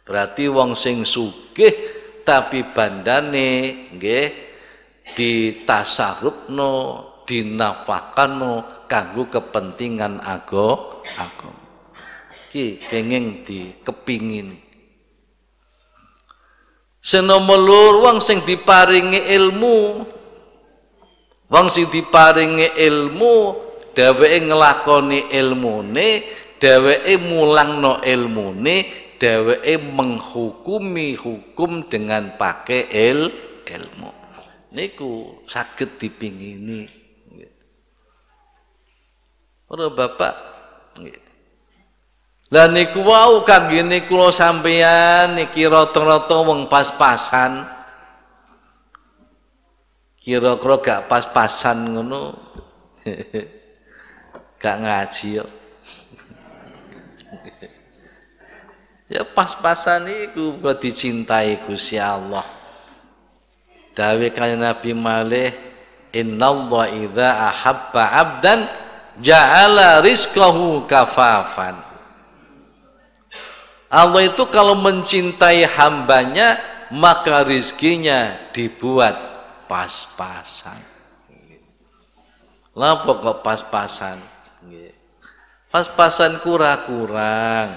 Berarti wong sing sugih tapi bandane nggih ditasarupno dinafahkanmu kanggo kepentingan ago aku Ki kenging di kepingin senomelur wong sing diparingi ilmu Wong sing diparingi ilmu, dheweke nglakoni ilmune, dheweke mulangno ilmune, dheweke menghukumi hukum dengan pakai il, ilmu. Niku saged dipingini Para bapak Lah niku wau kangge niku kula sampeyan niki rata-rata wong pas-pasan. Kira-kira gak pas-pasan ngono. gak ngaji yo. ya pas-pasan iku kok dicintai Gusti Allah. Dawe kaya Nabi malih innallaha idza ahabba 'abdan ja'ala rizqahu kafafan Allah itu kalau mencintai hambanya maka rizkinya dibuat pas-pasan lah kok pas-pasan pas-pasan kurang-kurang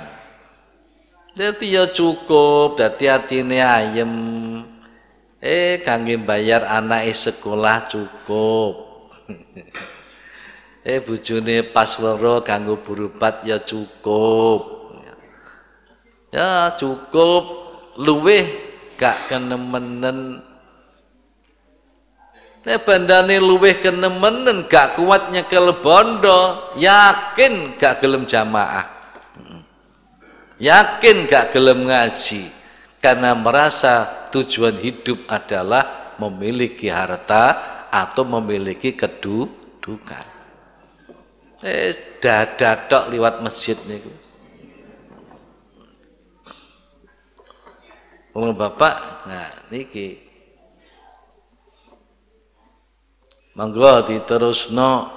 jadi ya cukup hati ini ayem eh kangen bayar anak sekolah cukup eh bujune pas loro kanggo berobat ya cukup ya cukup luweh gak kenemenen eh bandane luweh kenemenen gak kuatnya nyekel bondo yakin gak gelem jamaah yakin gak gelem ngaji karena merasa tujuan hidup adalah memiliki harta atau memiliki kedudukan Eh dadak tok liwat masjid niku. Wong bapak, nah niki monggo diterusno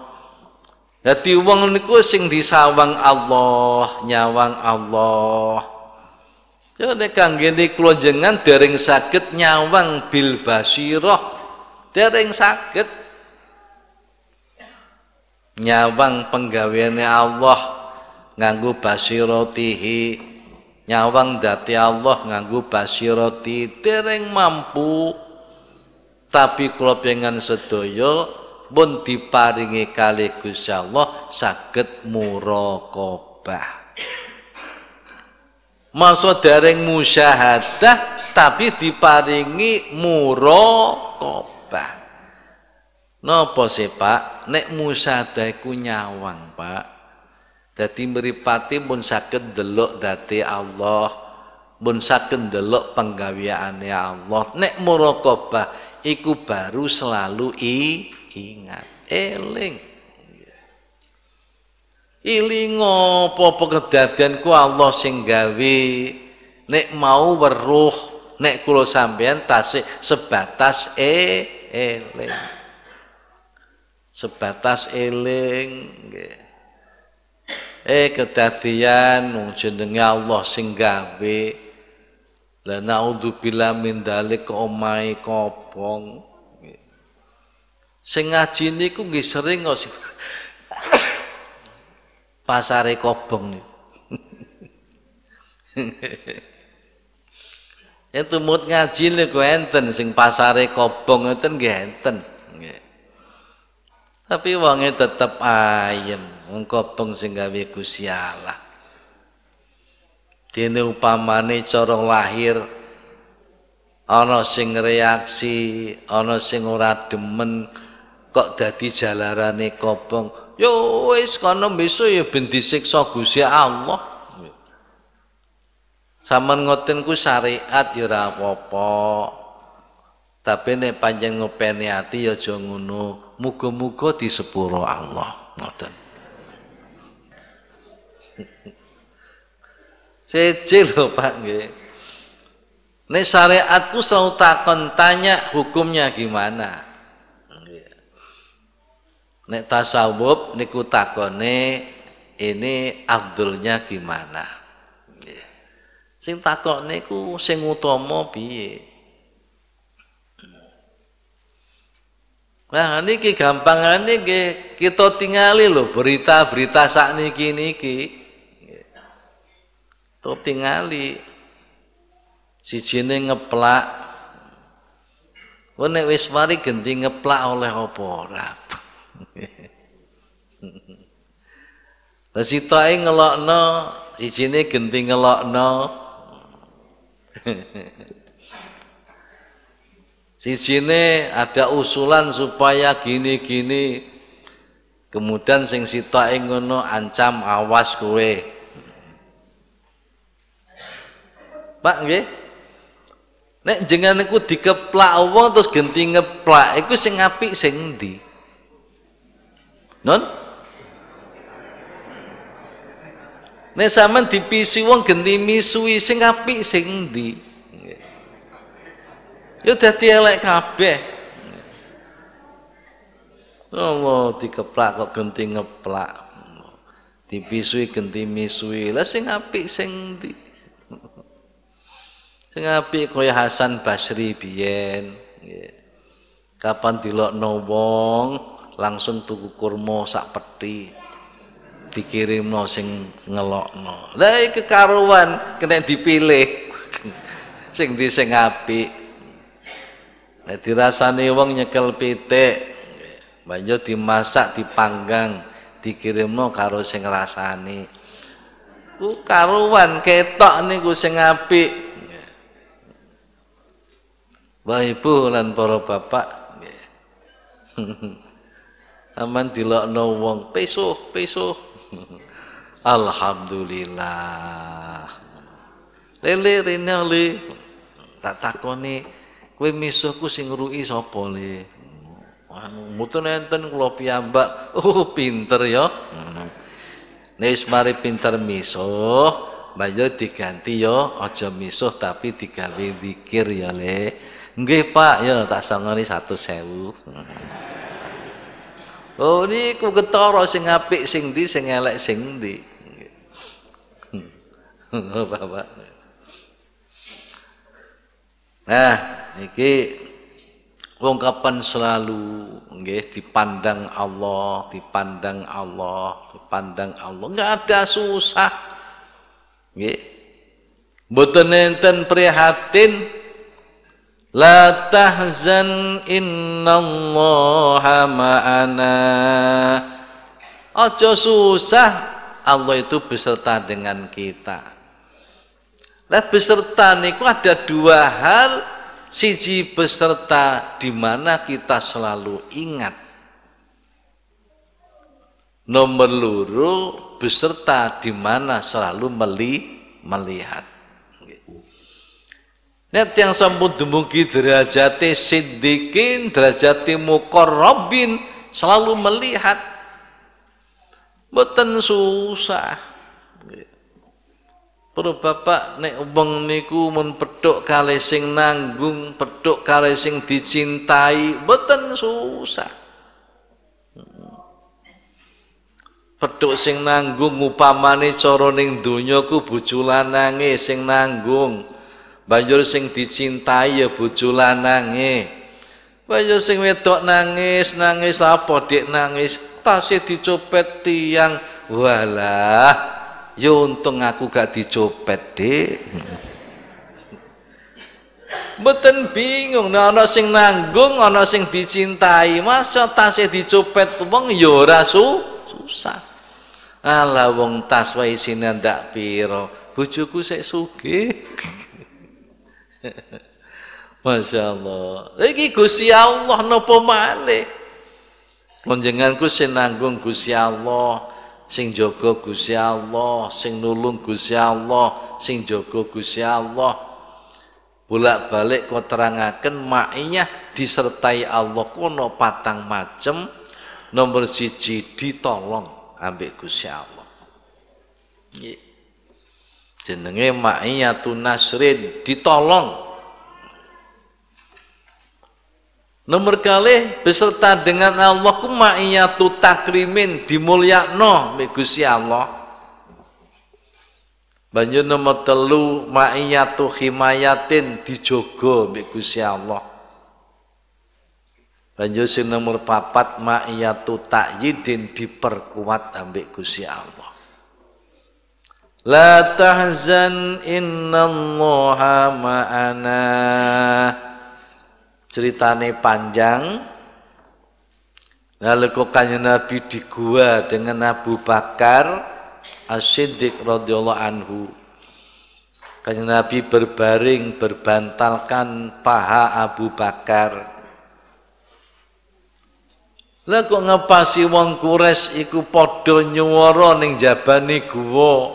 dadi wong niku sing disawang Allah nyawang Allah yo ya, nek kangge kula jenengan dereng saged nyawang bil basirah dereng saged nyawang penggaweane Allah nganggu basiratihi nyawang dati Allah nganggu basiroti. Tereng mampu tapi kalau pengen sedoyo, pun diparingi kalih Gusti Allah sakit muraqabah Masa dereng musyahadah tapi diparingi muraqabah Nopo sih Pak? Nek musadaiku nyawang Pak. Dati meripati pun sakit delok dati Allah, pun sakit delok penggaweane Allah. Nek muraqabah iku baru selalu i, ingat, eling. Ilingo apa ku Allah singgawi. Nek mau beruh, nek kulo sampean tasik sebatas e eling sebatas eling eh kedadian wong jenenge Allah sing gawe la naudzubillah min dalik omahe kobong sing ngaji niku nggih sering kok pasare kobong niku Itu mut ngaji niku enten sing pasare kobong enten nggih enten tapi wonge tetep ayem wong kopeng sing gawe Gusti Allah dene upamane cara lahir ana sing reaksi ana sing ora demen kok dadi jalarane kopeng Yo wis kono besok ya ben disiksa Gusti Allah Sama ngoten ku syariat ya ora apa-apa tapi nek panjang ngopeni ati ya aja ngono Muga-muga disepuro Allah. Ngoten. Seje lho Pak nggih. Nek syariatku selalu takon tanya hukumnya gimana. Nek tasawuf niku takone ini abdulnya gimana. Sing takone ku sing utama piye? Nah niki gampangan niki kita tingali loh berita-berita sak niki niki. Tuh tingali si jine ngeplak. Wene wis mari genti ngeplak oleh apa ora. Lah sitoke ngelokno, si sijine genti ngelokno. Sisi sini ada usulan supaya gini-gini. Kemudian sing sita ngono ancam awas kue, Pak nggih. Nek jangan aku dikeplak terus genti ngeplak, aku sing api sing di. Non? Nek sama dipisi wong genti misui sing api sing Yo dadi elek kabeh. Allah dikeplak kok genti ngeplak. Dipisui genti misui. Lah sing apik sing ndi? Sing apik kaya Hasan Basri biyen. Kapan dilokno wong langsung tuku kurma sak peti. dikirimno sing ngelokno. Lah iki karuan kena dipilih. sing di sing apik. Nek dirasani wong nyekel pitik, banjur dimasak, dipanggang, dikirimno karo sing rasani. Ku karuan ketok niku sing apik. Bapak ibu lan para bapak. Aman dilokno wong pesuh, pesuh. Alhamdulillah. Lele rene li tak takoni Kowe misuhku sing ngruki sapa le? Mutun enten kula piyambak. Oh, pinter ya. Nek mari pinter misuh, mbaya diganti ya aja misuh tapi digawe zikir ya le. Nggih Pak, ya tak sangoni sewu, Oh niku ketara sing apik sing ndi sing elek sing ndi. Bapak. Nah, niki ungkapan selalu nggih dipandang Allah, dipandang Allah, dipandang Allah. Enggak ada susah. Nggih. Mboten enten prihatin. La tahzan innallaha ma'ana. Ojo susah, Allah itu beserta dengan kita. Lah beserta niku ada dua hal siji beserta di mana kita selalu ingat nomor luru beserta di mana selalu meli melihat Net yang sampun dumugi derajati sidikin, derajati robin selalu melihat. beten susah. Para bapak nek wong niku mun petuk kali sing nanggung, petuk kali sing dicintai, beten susah. Petuk sing nanggung upamane cara ning donya ku bojo lanange sing nanggung. Banjur sing dicintai ya bojo lanange. Banjur sing wedok nangis, nangis apa dik nangis, tasih dicopet tiang. Walah, ya untung aku gak dicopet dek Mboten bingung, nah, ana sing nanggung, ana sing dicintai. Masa tasnya dicopet wong ya ora su susah. Ala wong tas wae isine ndak pira. Bojoku sik suge. Masya Allah. lagi Gusti Allah napa malih? Panjenenganku sing nanggung Gusti Allah sing jaga Gusti Allah, sing nulung Gusti Allah, sing jaga Gusti Allah. Bolak-balik kau terangaken maiyah disertai Allah kono patang macem nomor siji ditolong ambek Gusti Allah. Jenenge maiyatun nasrin ditolong Nomor kali beserta dengan Allah ku ma'iyatu takrimin dimulyakno mbek Allah. Banyu nomor telu ma'iyatu himayatin dijogo mbek Allah. Banyu sing nomor papat ma'iyatu takyidin diperkuat ambek Gusti Allah. La tahzan innallaha ma'ana ceritane panjang lalu kok Nabi di gua dengan Abu Bakar As-Siddiq radhiyallahu anhu kanjeng Nabi berbaring berbantalkan paha Abu Bakar lah kok ngepasi wong kures iku podo nyuworo ning jabani guwo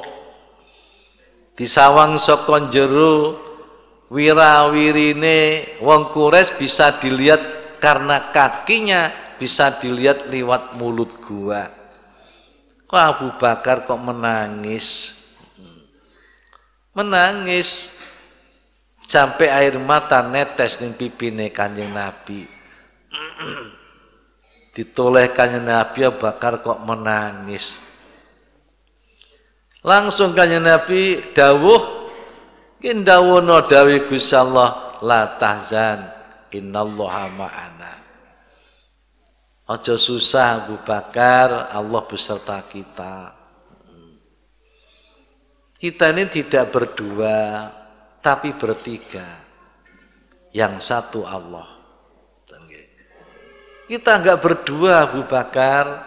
disawang sokon jeru, wirawirine wong kures bisa dilihat karena kakinya bisa dilihat lewat mulut gua kok Abu Bakar kok menangis menangis sampai air mata netes di pipine kanjeng Nabi ditoleh kanjeng Nabi Abu Bakar kok menangis langsung kanjeng Nabi dawuh Kindawono dawi gusallah la tahzan innallaha ma'ana. Ojo susah Abu Bakar, Allah beserta kita. Kita ini tidak berdua, tapi bertiga. Yang satu Allah. Kita nggak berdua Abu Bakar,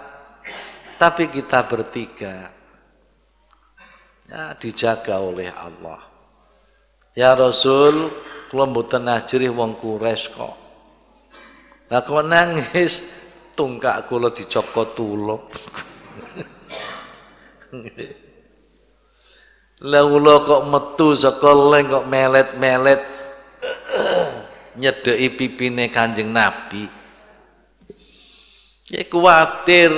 tapi kita bertiga. Ya, dijaga oleh Allah. Ya Rasul, kula mboten ajrih wong kures kok. Lah kok nangis tungkak kula dicoko tuluk. Lah kok metu saka kok melet-melet nyedeki pipine Kanjeng Nabi. Ya kuwatir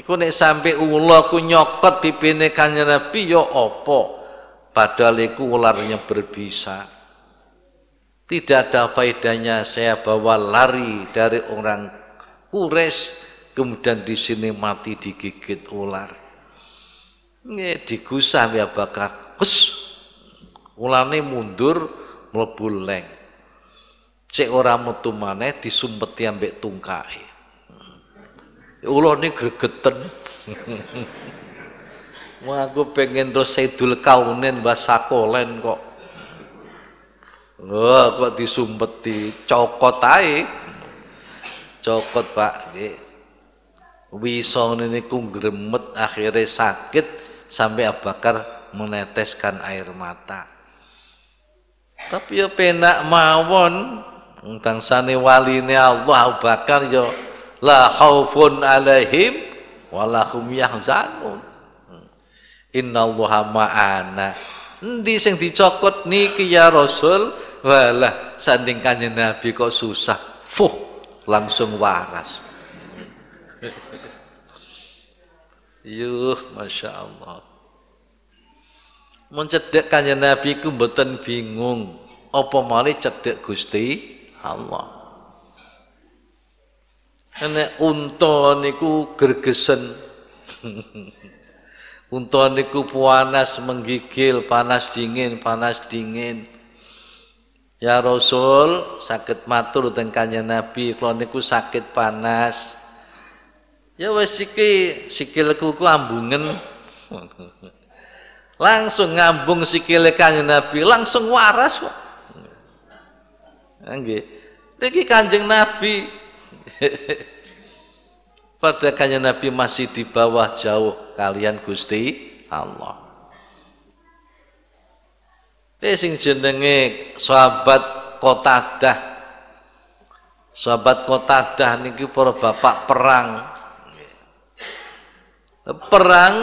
iku nek sampe ula ku nyokot pipine Kanjeng Nabi ya apa? padahal itu ularnya berbisa tidak ada faedahnya saya bawa lari dari orang kures kemudian di sini mati digigit ular ini digusah ya bakar hus ulane mundur mlebu leng cek ora metu maneh disumpeti ambek tungkai ulane ya gregeten Wah, aku pengen Rosaidul Kaunen kolen kok. Wah, kok di cokot ae. Cokot, Pak. Wison ini ku gremet akhirnya sakit sampai Abakar meneteskan air mata. Tapi ya penak mawon bangsane waline Allah Abakar ya la khaufun alaihim walahum yahzanun Innallaha ma'ana. Endi sing dicokot niki ya Rasul? Walah, sanding kanjeng Nabi kok susah. Fuh, langsung waras. Yuh, Masya Allah. Mencedek kanjeng Nabi ku mboten bingung. Apa malah cedek Gusti Allah. ini unta niku gergesen. Untuk niku panas menggigil, panas dingin, panas dingin. Ya Rasul, sakit matur teng Nabi, kalau niku sakit panas. Ya wes siki sikilku ku ambungen. langsung ngambung sikile kanjeng Nabi, langsung waras kok. Nggih. Niki kanjeng Nabi Pada kanya Nabi masih di bawah jauh kalian Gusti Allah. Eh sing jenenge sahabat Qatadah. Sahabat Qatadah niki para bapak perang. Perang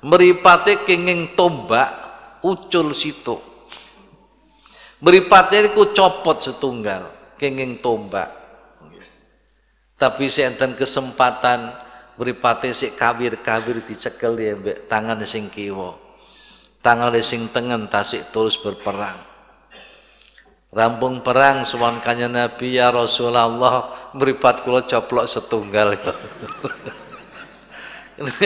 meripate kenging tombak ucul situ. Meripate niku copot setunggal kenging tombak tapi si enten kesempatan pati si kabir-kabir dicekel ya mbek tangan sing kiwo tangan sing tengen tasik terus berperang rampung perang suwan kanya nabi ya Rasulullah meripat kula coplok setunggal ya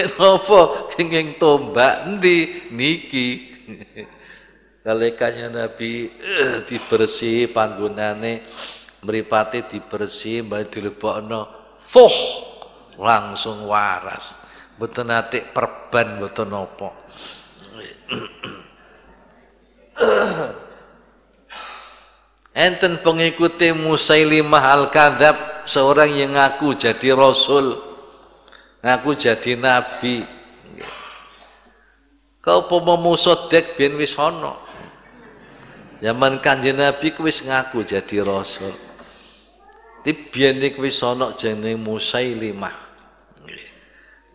nopo kenging tombak di niki. Kalikane Nabi dibersih panggunane mripate dibersih mbah dilebokno fuh langsung waras mboten perban mboten napa enten pengikuti Musailimah al-Kadzab seorang yang ngaku jadi rasul ngaku jadi nabi kau pomo sodek bin wis hono zaman kanjeng nabi wis ngaku jadi rasul Tibien iki wis ana jeneng Musailimah.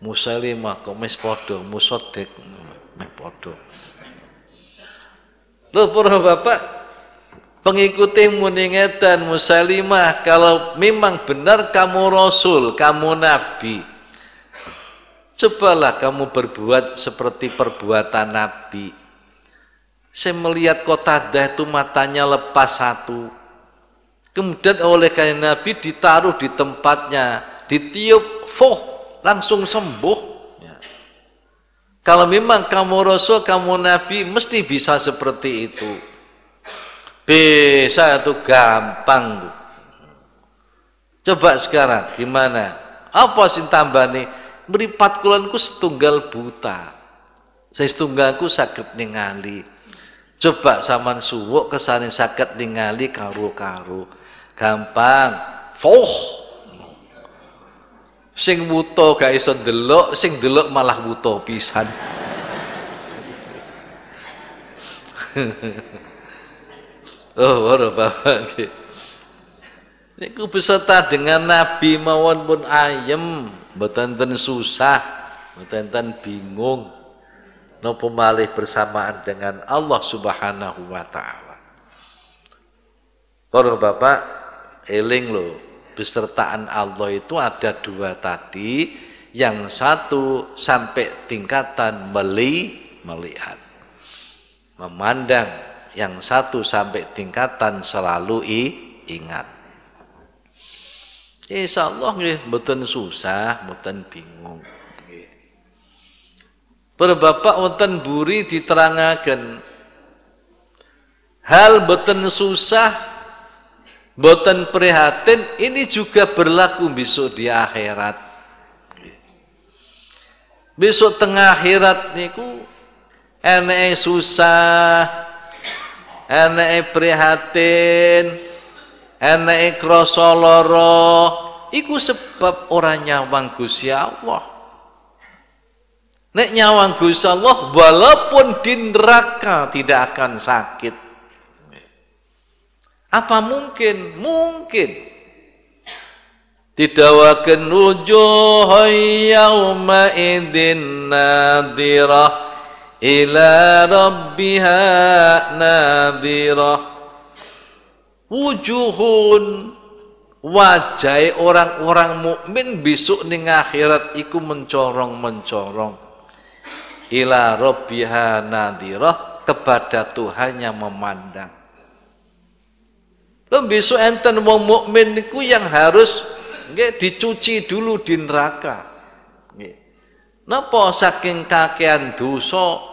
Musailimah kok mes padha musaddiq mes padha. Lho para bapak pengikuti muningetan Musailimah kalau memang benar kamu rasul, kamu nabi. Cobalah kamu berbuat seperti perbuatan nabi. Saya melihat kota dah itu matanya lepas satu, Kemudian oleh kain Nabi ditaruh di tempatnya, ditiup, foh, langsung sembuh. Ya. Kalau memang kamu Rasul, kamu Nabi, mesti bisa seperti itu. Bisa itu gampang. Coba sekarang gimana? Apa sih tambah nih Meripat kulanku setunggal buta. Saya setunggalku sakit ningali. Coba saman suwuk kesane sakit ningali karu-karu gampang foh sing wuto gak iso delok sing delok malah wuto pisan oh ora bapak niku beserta dengan nabi mawon pun ayem mboten susah mboten bingung no pemalih bersamaan dengan Allah Subhanahu wa taala. Para Bapak, Eling lo, besertaan Allah itu ada dua tadi, yang satu sampai tingkatan beli melihat. Memandang, yang satu sampai tingkatan selalu i, ingat. Insya Allah betul susah, betul bingung. Berbapak wonten buri diterangkan Hal betul susah boten prihatin ini juga berlaku besok di akhirat besok tengah akhirat niku enek susah enek prihatin enek krasa iku sebab orang nyawang Gusti Allah nek nyawang Gusti Allah walaupun di neraka tidak akan sakit apa mungkin? Mungkin. Didawakan wujuh yawma idin nadirah ila rabbiha nadirah wujuhun wajah orang-orang mukmin besok ning akhirat iku mencorong-mencorong ila rabbiha nadirah kepada Tuhan yang memandang Lo bisu enten wong mukmin niku yang harus nggih dicuci dulu di neraka. Nggih. Napa saking kakean dosa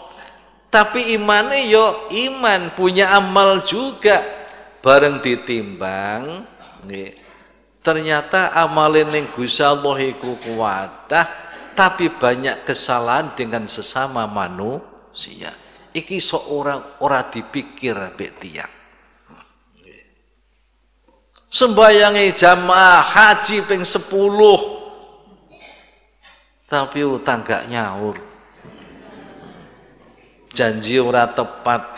tapi imane yo ya iman punya amal juga bareng ditimbang nggih. Ternyata amale ning Gusti Allah iku kuwadah tapi banyak kesalahan dengan sesama manusia. Iki seorang ora dipikir bek tiang sembayangi jamaah haji ping sepuluh tapi utang gak nyaur janji ora tepat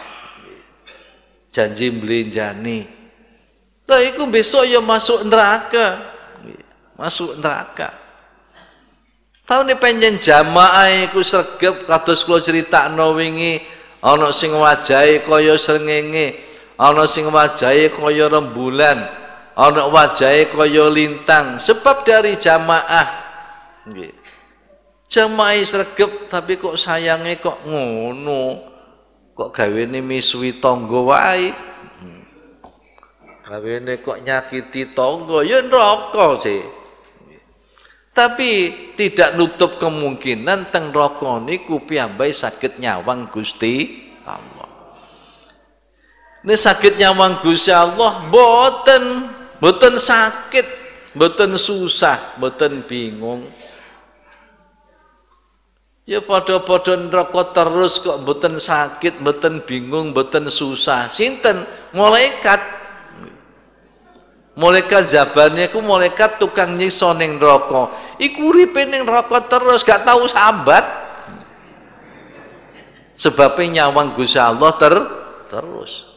janji belinjani tak itu besok ya masuk neraka masuk neraka tahu nih pengen jamaah iku sergep kados kula cerita wingi ana sing wajahe koyo srengenge ana sing wajahe koyo rembulan ono wajai koyo lintang sebab dari jamaah jamaah sergap tapi kok sayangnya kok ngono kok gawene tonggo wai hmm. gawe ini kok nyakiti tonggo ya rokok sih tapi tidak nutup kemungkinan teng neraka niku piyambai sakit nyawang Gusti Allah. Ini sakit nyawang Gusti Allah boten boten sakit, boten susah, boten bingung. Ya padha-padha neraka terus kok boten sakit, boten bingung, boten susah. Sinten? Malaikat. Malaikat jabannya ku malaikat tukang nyiksa ning neraka. Iku uripe ning neraka terus gak tahu sambat. Sebabnya nyawang Gusti Allah ter terus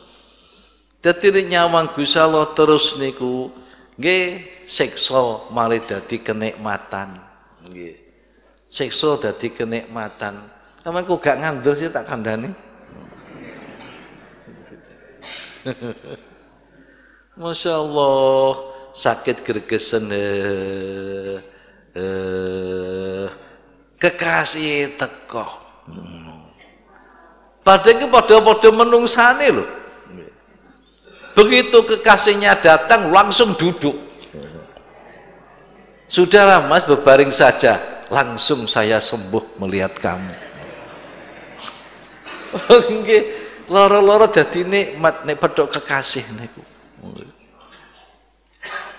ini nyawang gusalo terus niku ge sekso mari jadi kenikmatan. ge sekso jadi kenikmatan. Kamu kok gak ngandel sih tak kandani. Masya Allah sakit gergesen eh, eh, kekasih teko. Hmm. Padahal itu pada-pada menungsane loh. Begitu kekasihnya datang langsung duduk. Sudahlah mas berbaring saja, langsung saya sembuh melihat kamu. Loro-loro jadi nikmat nek pedok kekasih niku.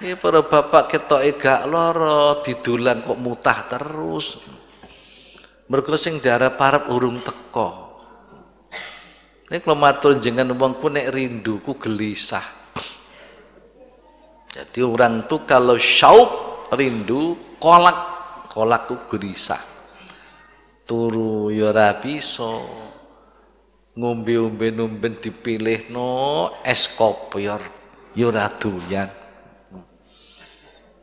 Ini para bapak kita ega loro didulan kok mutah terus. Mergo sing darah parep urung tekoh ini kalau matur jengan wong nek rindu ku gelisah. Jadi orang tu kalau syauk rindu kolak kolak ku gelisah. Turu ya so bisa. ngombe ngombe dipilih no es kopi ya ora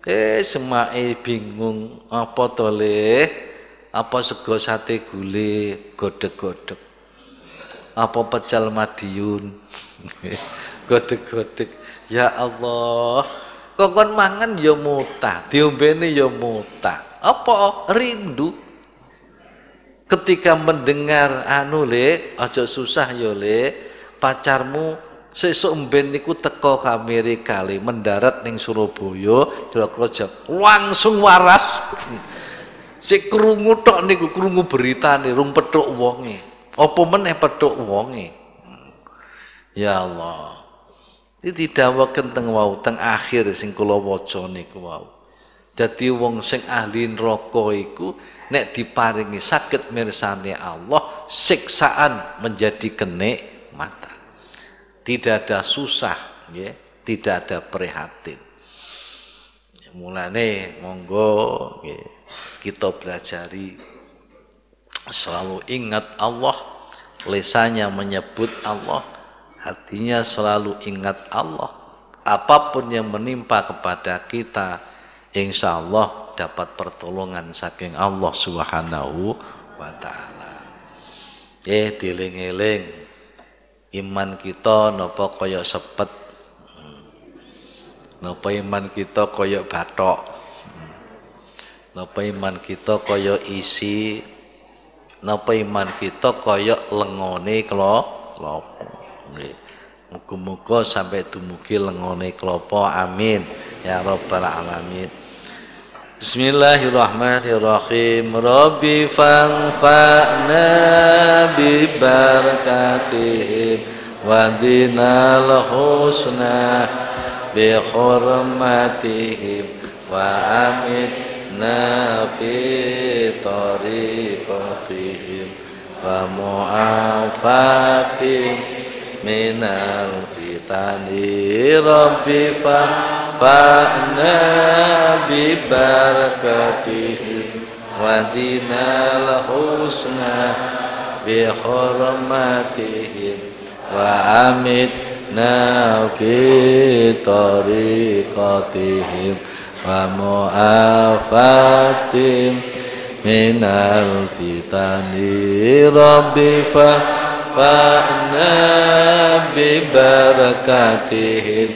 Eh semake bingung apa toleh Apa sego sate gule godek godek apa pecal Madiun godek-godek ya Allah kok kon mangan ya muta diombene ya muta apa rindu ketika mendengar anu le aja susah yo ya, le pacarmu sesuk mben niku teko ke Amerika le mendarat ning Surabaya kira-kira langsung waras si krungu tok niku krungu beritane rung petuk wonge apa meneh petuk wonge. Ya Allah. Iki didhawuhaken teng wau teng akhir sing kula waca niku wau. Dadi wong sing ahli neraka iku nek diparingi sakit mirsani Allah, siksaan menjadi mata. Tidak ada susah, ya, tidak ada prihatin. Mulane monggo ya, kita belajari selalu ingat Allah, lesanya menyebut Allah, hatinya selalu ingat Allah. Apapun yang menimpa kepada kita, insya Allah dapat pertolongan saking Allah Subhanahu wa taala. Eh diling iling iman kita nopo koyok sepet. nopo iman kita koyok batok. nopo iman kita koyok isi napa iman kita koyok lengone klapa muga-muga sampai dumugi lengone klapa amin ya rabbal alamin Bismillahirrahmanirrahim Rabbi fanfa'na bi barakatihim wa dinal husna bi hurmatihim wa amin na fi wa mu'afati minal fitani rabbi fa fa'na bi barakatihim wa dinal husna bi khurmatihim wa amitna fi tariqatihim wa mu'afatim minal fitani rabbi fa fa'na bi barakatihim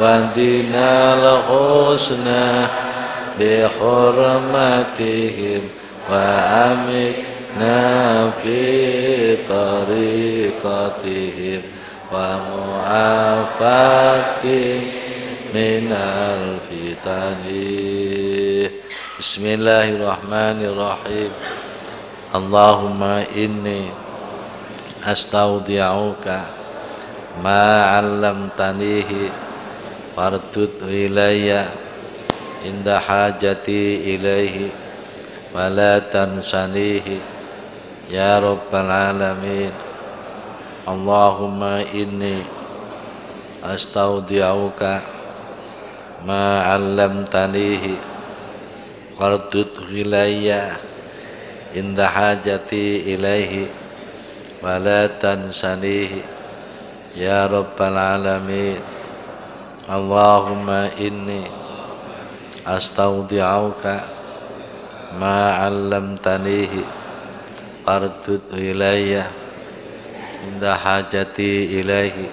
wa dinal husna bi hurmatihim wa amitna fi tariqatihim wa mu'afatim Bismillahirrahmanirrahim Allahumma inni astaudi'uka ma 'allamtanihi fardud ilayya inda hajati ilaihi wa la ya rabbal alamin Allahumma inni astaudi'uka Ma'Alam tanihi wardud ilayya inda hajati ilaihi wala tansanihi ya rabbal alamin Allahumma inni astaudi'auka Ma'Alam tanihi wardud ilayya inda hajati ilaihi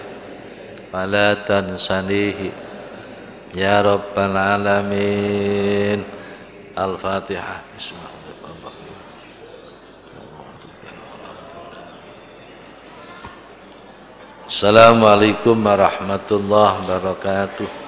wala tansanihi Ya رب العالمين Al Fatihah, Assalamualaikum warahmatullahi wabarakatuh